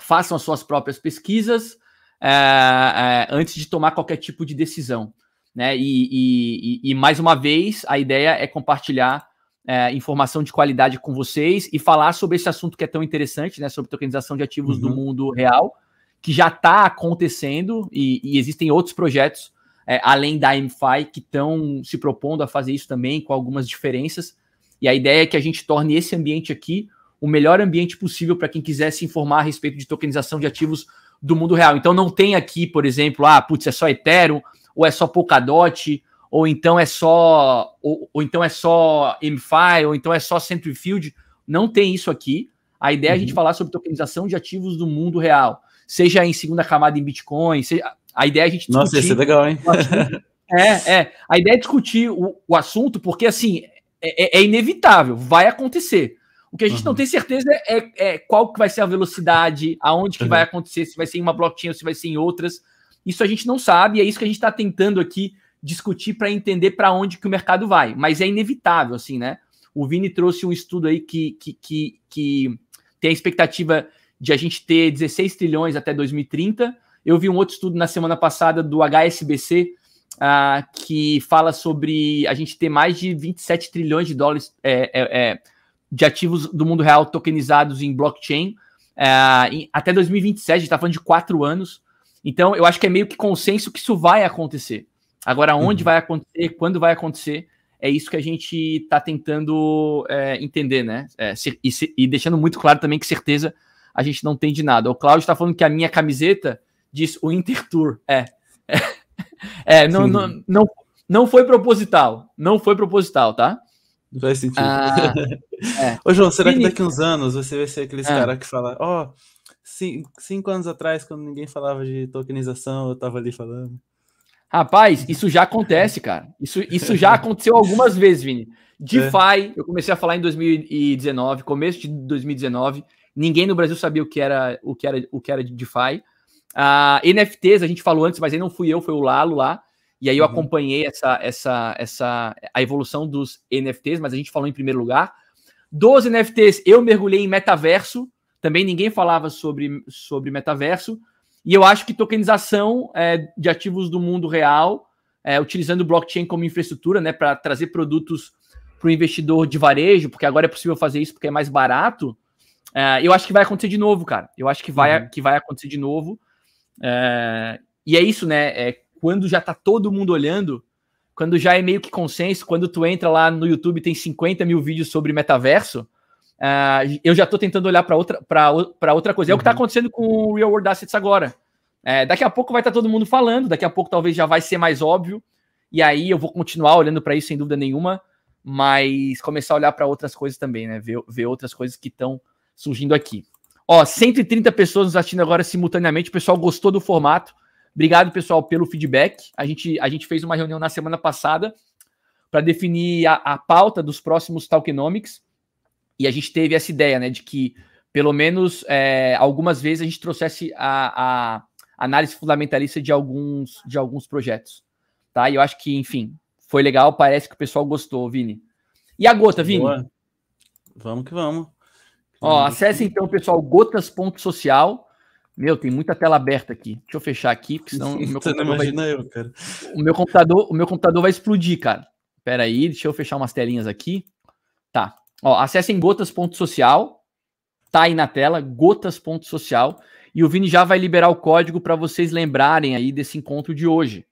façam as suas próprias pesquisas é, é, antes de tomar qualquer tipo de decisão. Né? E, e, e mais uma vez, a ideia é compartilhar é, informação de qualidade com vocês e falar sobre esse assunto que é tão interessante, né? Sobre tokenização de ativos uhum. do mundo real, que já está acontecendo e, e, existem outros projetos é, além da MFI que estão se propondo a fazer isso também com algumas diferenças. E a ideia é que a gente torne esse ambiente aqui o melhor ambiente possível para quem quiser se informar a respeito de tokenização de ativos do mundo real. Então não tem aqui, por exemplo, ah, putz, é só Ethereum, ou é só Polkadot, ou então é só ou, ou então é só MFI, ou então é só Centrifield. Não tem isso aqui. A ideia uhum. é a gente uhum. falar sobre tokenização de ativos do mundo real, seja em segunda camada em Bitcoin, seja, a ideia é a gente discutir. Nossa, isso é legal, hein? [laughs] É, é. A ideia é discutir o, o assunto, porque assim é, é, é inevitável, vai acontecer. O que a gente uhum. não tem certeza é, é, qual que vai ser a velocidade, aonde que uhum. vai acontecer, se vai ser em uma blockchain ou se vai ser em outras. Isso a gente não sabe, e é isso que a gente está tentando aqui discutir para entender para onde que o mercado vai. Mas é inevitável, assim, né? O Vini trouxe um estudo aí que, que, que, que tem a expectativa de a gente ter 16 trilhões até 2030. Eu vi um outro estudo na semana passada do HSBC uh, ah, que fala sobre a gente ter mais de 27 trilhões de dólares é, é, é, de ativos do mundo real tokenizados em blockchain. Ah, em, até 2027, a gente está falando de quatro anos. Então, eu acho que é meio que consenso que isso vai acontecer. Agora, onde uhum. vai acontecer, quando vai acontecer, é isso que a gente está tentando é, entender, né? É, e, e, deixando muito claro também que certeza a gente não tem de nada. O Cláudio está falando que a minha camiseta diz o Intertour. É. É, [laughs] é não, não, não, não foi proposital. Não foi proposital, tá? Não faz sentido. Ah, [laughs] é. Ô, João, será que daqui uns anos você vai ser aqueles ah. caras que falam, ó, oh, cinco, cinco anos atrás, quando ninguém falava de tokenização, eu tava ali falando. Rapaz, isso já acontece, [laughs] cara. Isso, isso já aconteceu algumas vezes, Vini. DeFi, é. eu comecei a falar em 2019, começo de 2019. Ninguém no Brasil sabia o que era o que era o que era DeFi. Uh, ah, NFTs, a gente falou antes, mas aí não fui eu, foi o Lalo lá. E aí eu uhum. acompanhei essa, essa, essa a evolução dos NFTs, mas a gente falou em primeiro lugar. Dos NFTs, eu mergulhei em metaverso, também ninguém falava sobre, sobre metaverso. E eu acho que tokenização é, de ativos do mundo real, é, utilizando blockchain como infraestrutura, né, para trazer produtos para o investidor de varejo, porque agora é possível fazer isso porque é mais barato. É, eu acho que vai acontecer de novo, cara. Eu acho que vai, uhum. que vai acontecer de novo. É, e é isso, né? É, quando já está todo mundo olhando, quando já é meio que consenso, quando tu entra lá no YouTube tem 50 mil vídeos sobre metaverso, Uh, eu já estou tentando olhar para outra, outra coisa. É o que está uhum. acontecendo com o Real World Assets agora. É, daqui a pouco vai estar tá todo mundo falando, daqui a pouco talvez já vai ser mais óbvio. E aí eu vou continuar olhando para isso sem dúvida nenhuma, mas começar a olhar para outras coisas também, né? Ver, ver outras coisas que estão surgindo aqui. Ó, 130 pessoas nos assistindo agora simultaneamente. O pessoal gostou do formato. Obrigado, pessoal, pelo feedback. A gente, a gente fez uma reunião na semana passada para definir a, a pauta dos próximos Talkenomics. E a gente teve essa ideia, né, de que pelo menos é, algumas vezes a gente trouxesse a, a, análise fundamentalista de alguns, de alguns projetos, tá? E eu acho que, enfim, foi legal, parece que o pessoal gostou, Vini. E a gota, Vini? Boa. Vamos que vamos. Ó, acesse então, pessoal, gotas.social. Meu, tem muita tela aberta aqui. Deixa eu fechar aqui, porque senão o meu [laughs] computador vai... eu, cara. O meu computador, o meu computador vai explodir, cara. Pera aí, deixa eu fechar umas telinhas aqui. Tá. Ó, acessem gotas.social, tá aí na tela, gotas.social, e o Vini já vai liberar o código para vocês lembrarem aí desse encontro de hoje.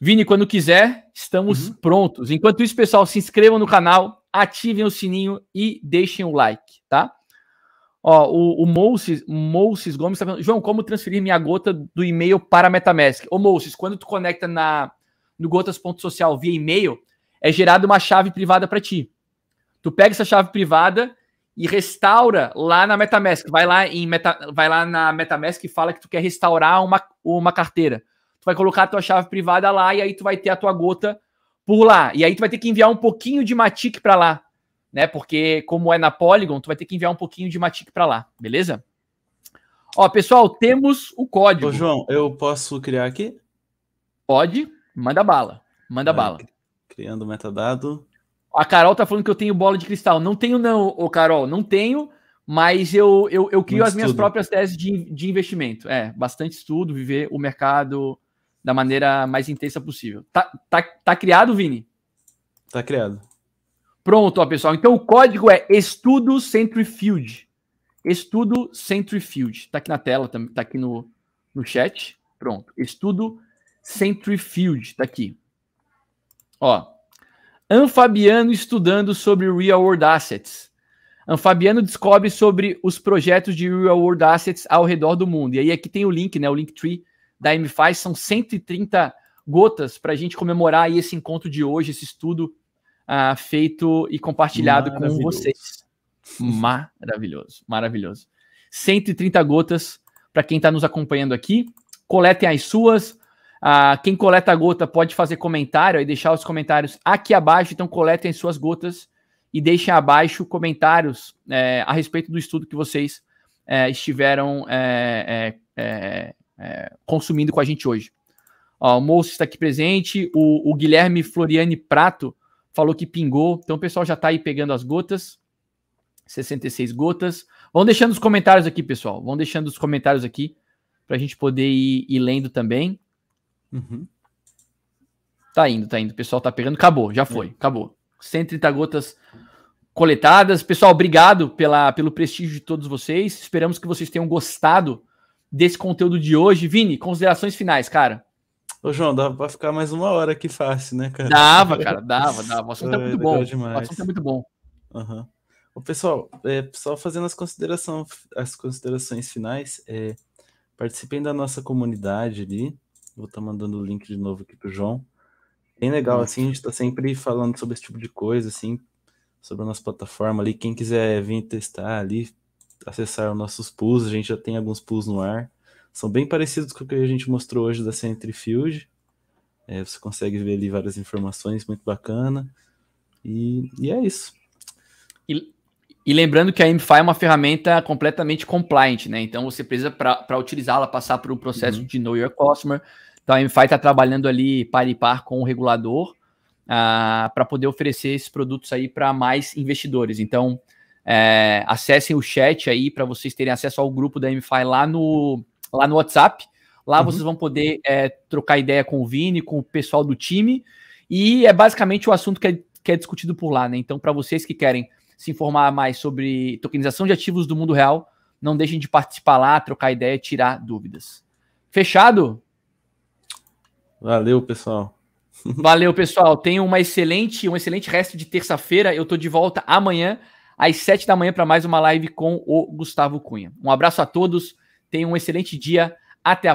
Vini, quando quiser, estamos uhum. prontos. Enquanto isso, pessoal, se inscrevam no canal, ativem o sininho e deixem o like, tá? Ó, o, o Moses, Moses Gomes está falando, João, como transferir minha gota do e-mail para Metamask? Ô, Moses, quando tu conecta na, no gotas.social via e-mail, é gerada uma chave privada para ti tu pega essa chave privada e restaura lá na MetaMask. Vai lá em Meta, vai lá na MetaMask e fala que tu quer restaurar uma, uma carteira. Tu vai colocar a tua chave privada lá e aí tu vai ter a tua gota por lá. E aí tu vai ter que enviar um pouquinho de Matic para lá, né? Porque como é na Polygon, tu vai ter que enviar um pouquinho de Matic para lá, beleza? Ó, pessoal, temos o código. Ô, João, eu posso criar aqui? Pode, manda bala. Manda vai, bala. Criando metadado. A Carol tá falando que eu tenho bola de cristal. Não tenho, não, ô Carol, não tenho, mas eu, eu, eu crio Muito as minhas estudo. próprias teses de, de investimento. É, bastante estudo, viver o mercado da maneira mais intensa possível. Tá, tá, tá criado, Vini? Tá criado. Pronto, ó, pessoal. Então o código é Estudo Centrifield. Estudo Centrifield. Tá aqui na tela, tá aqui no, no chat. Pronto. Estudo Centrifield. Tá aqui. Ó. Anfabiano estudando sobre Real World Assets. Anfabiano descobre sobre os projetos de Real World Assets ao redor do mundo. E aí aqui tem o link, né? O Linktree da MFI. São 130 gotas para a gente comemorar esse encontro de hoje, esse estudo uh, feito e compartilhado com vocês. Maravilhoso, maravilhoso. 130 gotas para quem está nos acompanhando aqui. Coletem as suas, ah, quem coleta gota pode fazer comentário e deixar os comentários aqui abaixo. Então, coletem suas gotas e deixem abaixo comentários é, a respeito do estudo que vocês é, estiveram é, é, é, é, consumindo com a gente hoje. Ó, o Moço está aqui presente, o, o, Guilherme Floriani Prato falou que pingou. Então, o pessoal já está aí pegando as gotas. 66 gotas. Vão deixando os comentários aqui, pessoal. Vão deixando os comentários aqui para a gente poder ir, ir lendo também. Uhum. Tá indo, tá indo. O pessoal tá pegando. Acabou, já foi, uhum. acabou. 130 gotas coletadas. Pessoal, obrigado pela, pelo prestígio de todos vocês. Esperamos que vocês tenham gostado desse conteúdo de hoje. Vini, considerações finais, cara. Ô, João, dava pra ficar mais uma hora aqui fácil, né, cara? Dava, cara, dava, dava. O assunto é, é [laughs] muito bom. Demais. O assunto é muito bom. Uhum. Ô, pessoal, é, só fazendo as, consideração, as considerações finais, é, participem da nossa comunidade ali. Vou estar tá mandando o link de novo aqui pro João. Bem legal, assim, a gente está sempre falando sobre esse tipo de coisa, assim, sobre a nossa plataforma ali. Quem quiser vir testar ali, acessar os nossos pools, a gente já tem alguns pools no ar. São bem parecidos com o que a gente mostrou hoje da Centrifuge. É, você consegue ver ali várias informações, muito bacana. E, e é isso. E, e lembrando que a MFI é uma ferramenta completamente compliant, né? Então você precisa, para utilizá-la, passar por um processo uhum. de Know Your Customer. Então a MFI está trabalhando ali par e par com o regulador uh, ah, para poder oferecer esses produtos aí para mais investidores. Então é, acessem o chat aí para vocês terem acesso ao grupo da MFI lá no, lá no WhatsApp. Lá uhum. vocês vão poder é, trocar ideia com o Vini, com o pessoal do time. E é basicamente o assunto que é, que é discutido por lá, né? Então, para vocês que querem se informar mais sobre tokenização de ativos do mundo real, não deixem de participar lá, trocar ideia, tirar dúvidas. Fechado? Valeu, pessoal. [laughs] Valeu, pessoal. Tenham uma excelente, um excelente resto de terça-feira. Eu estou de volta amanhã às sete da manhã para mais uma live com o Gustavo Cunha. Um abraço a todos. Tenham um excelente dia. Até a próxima.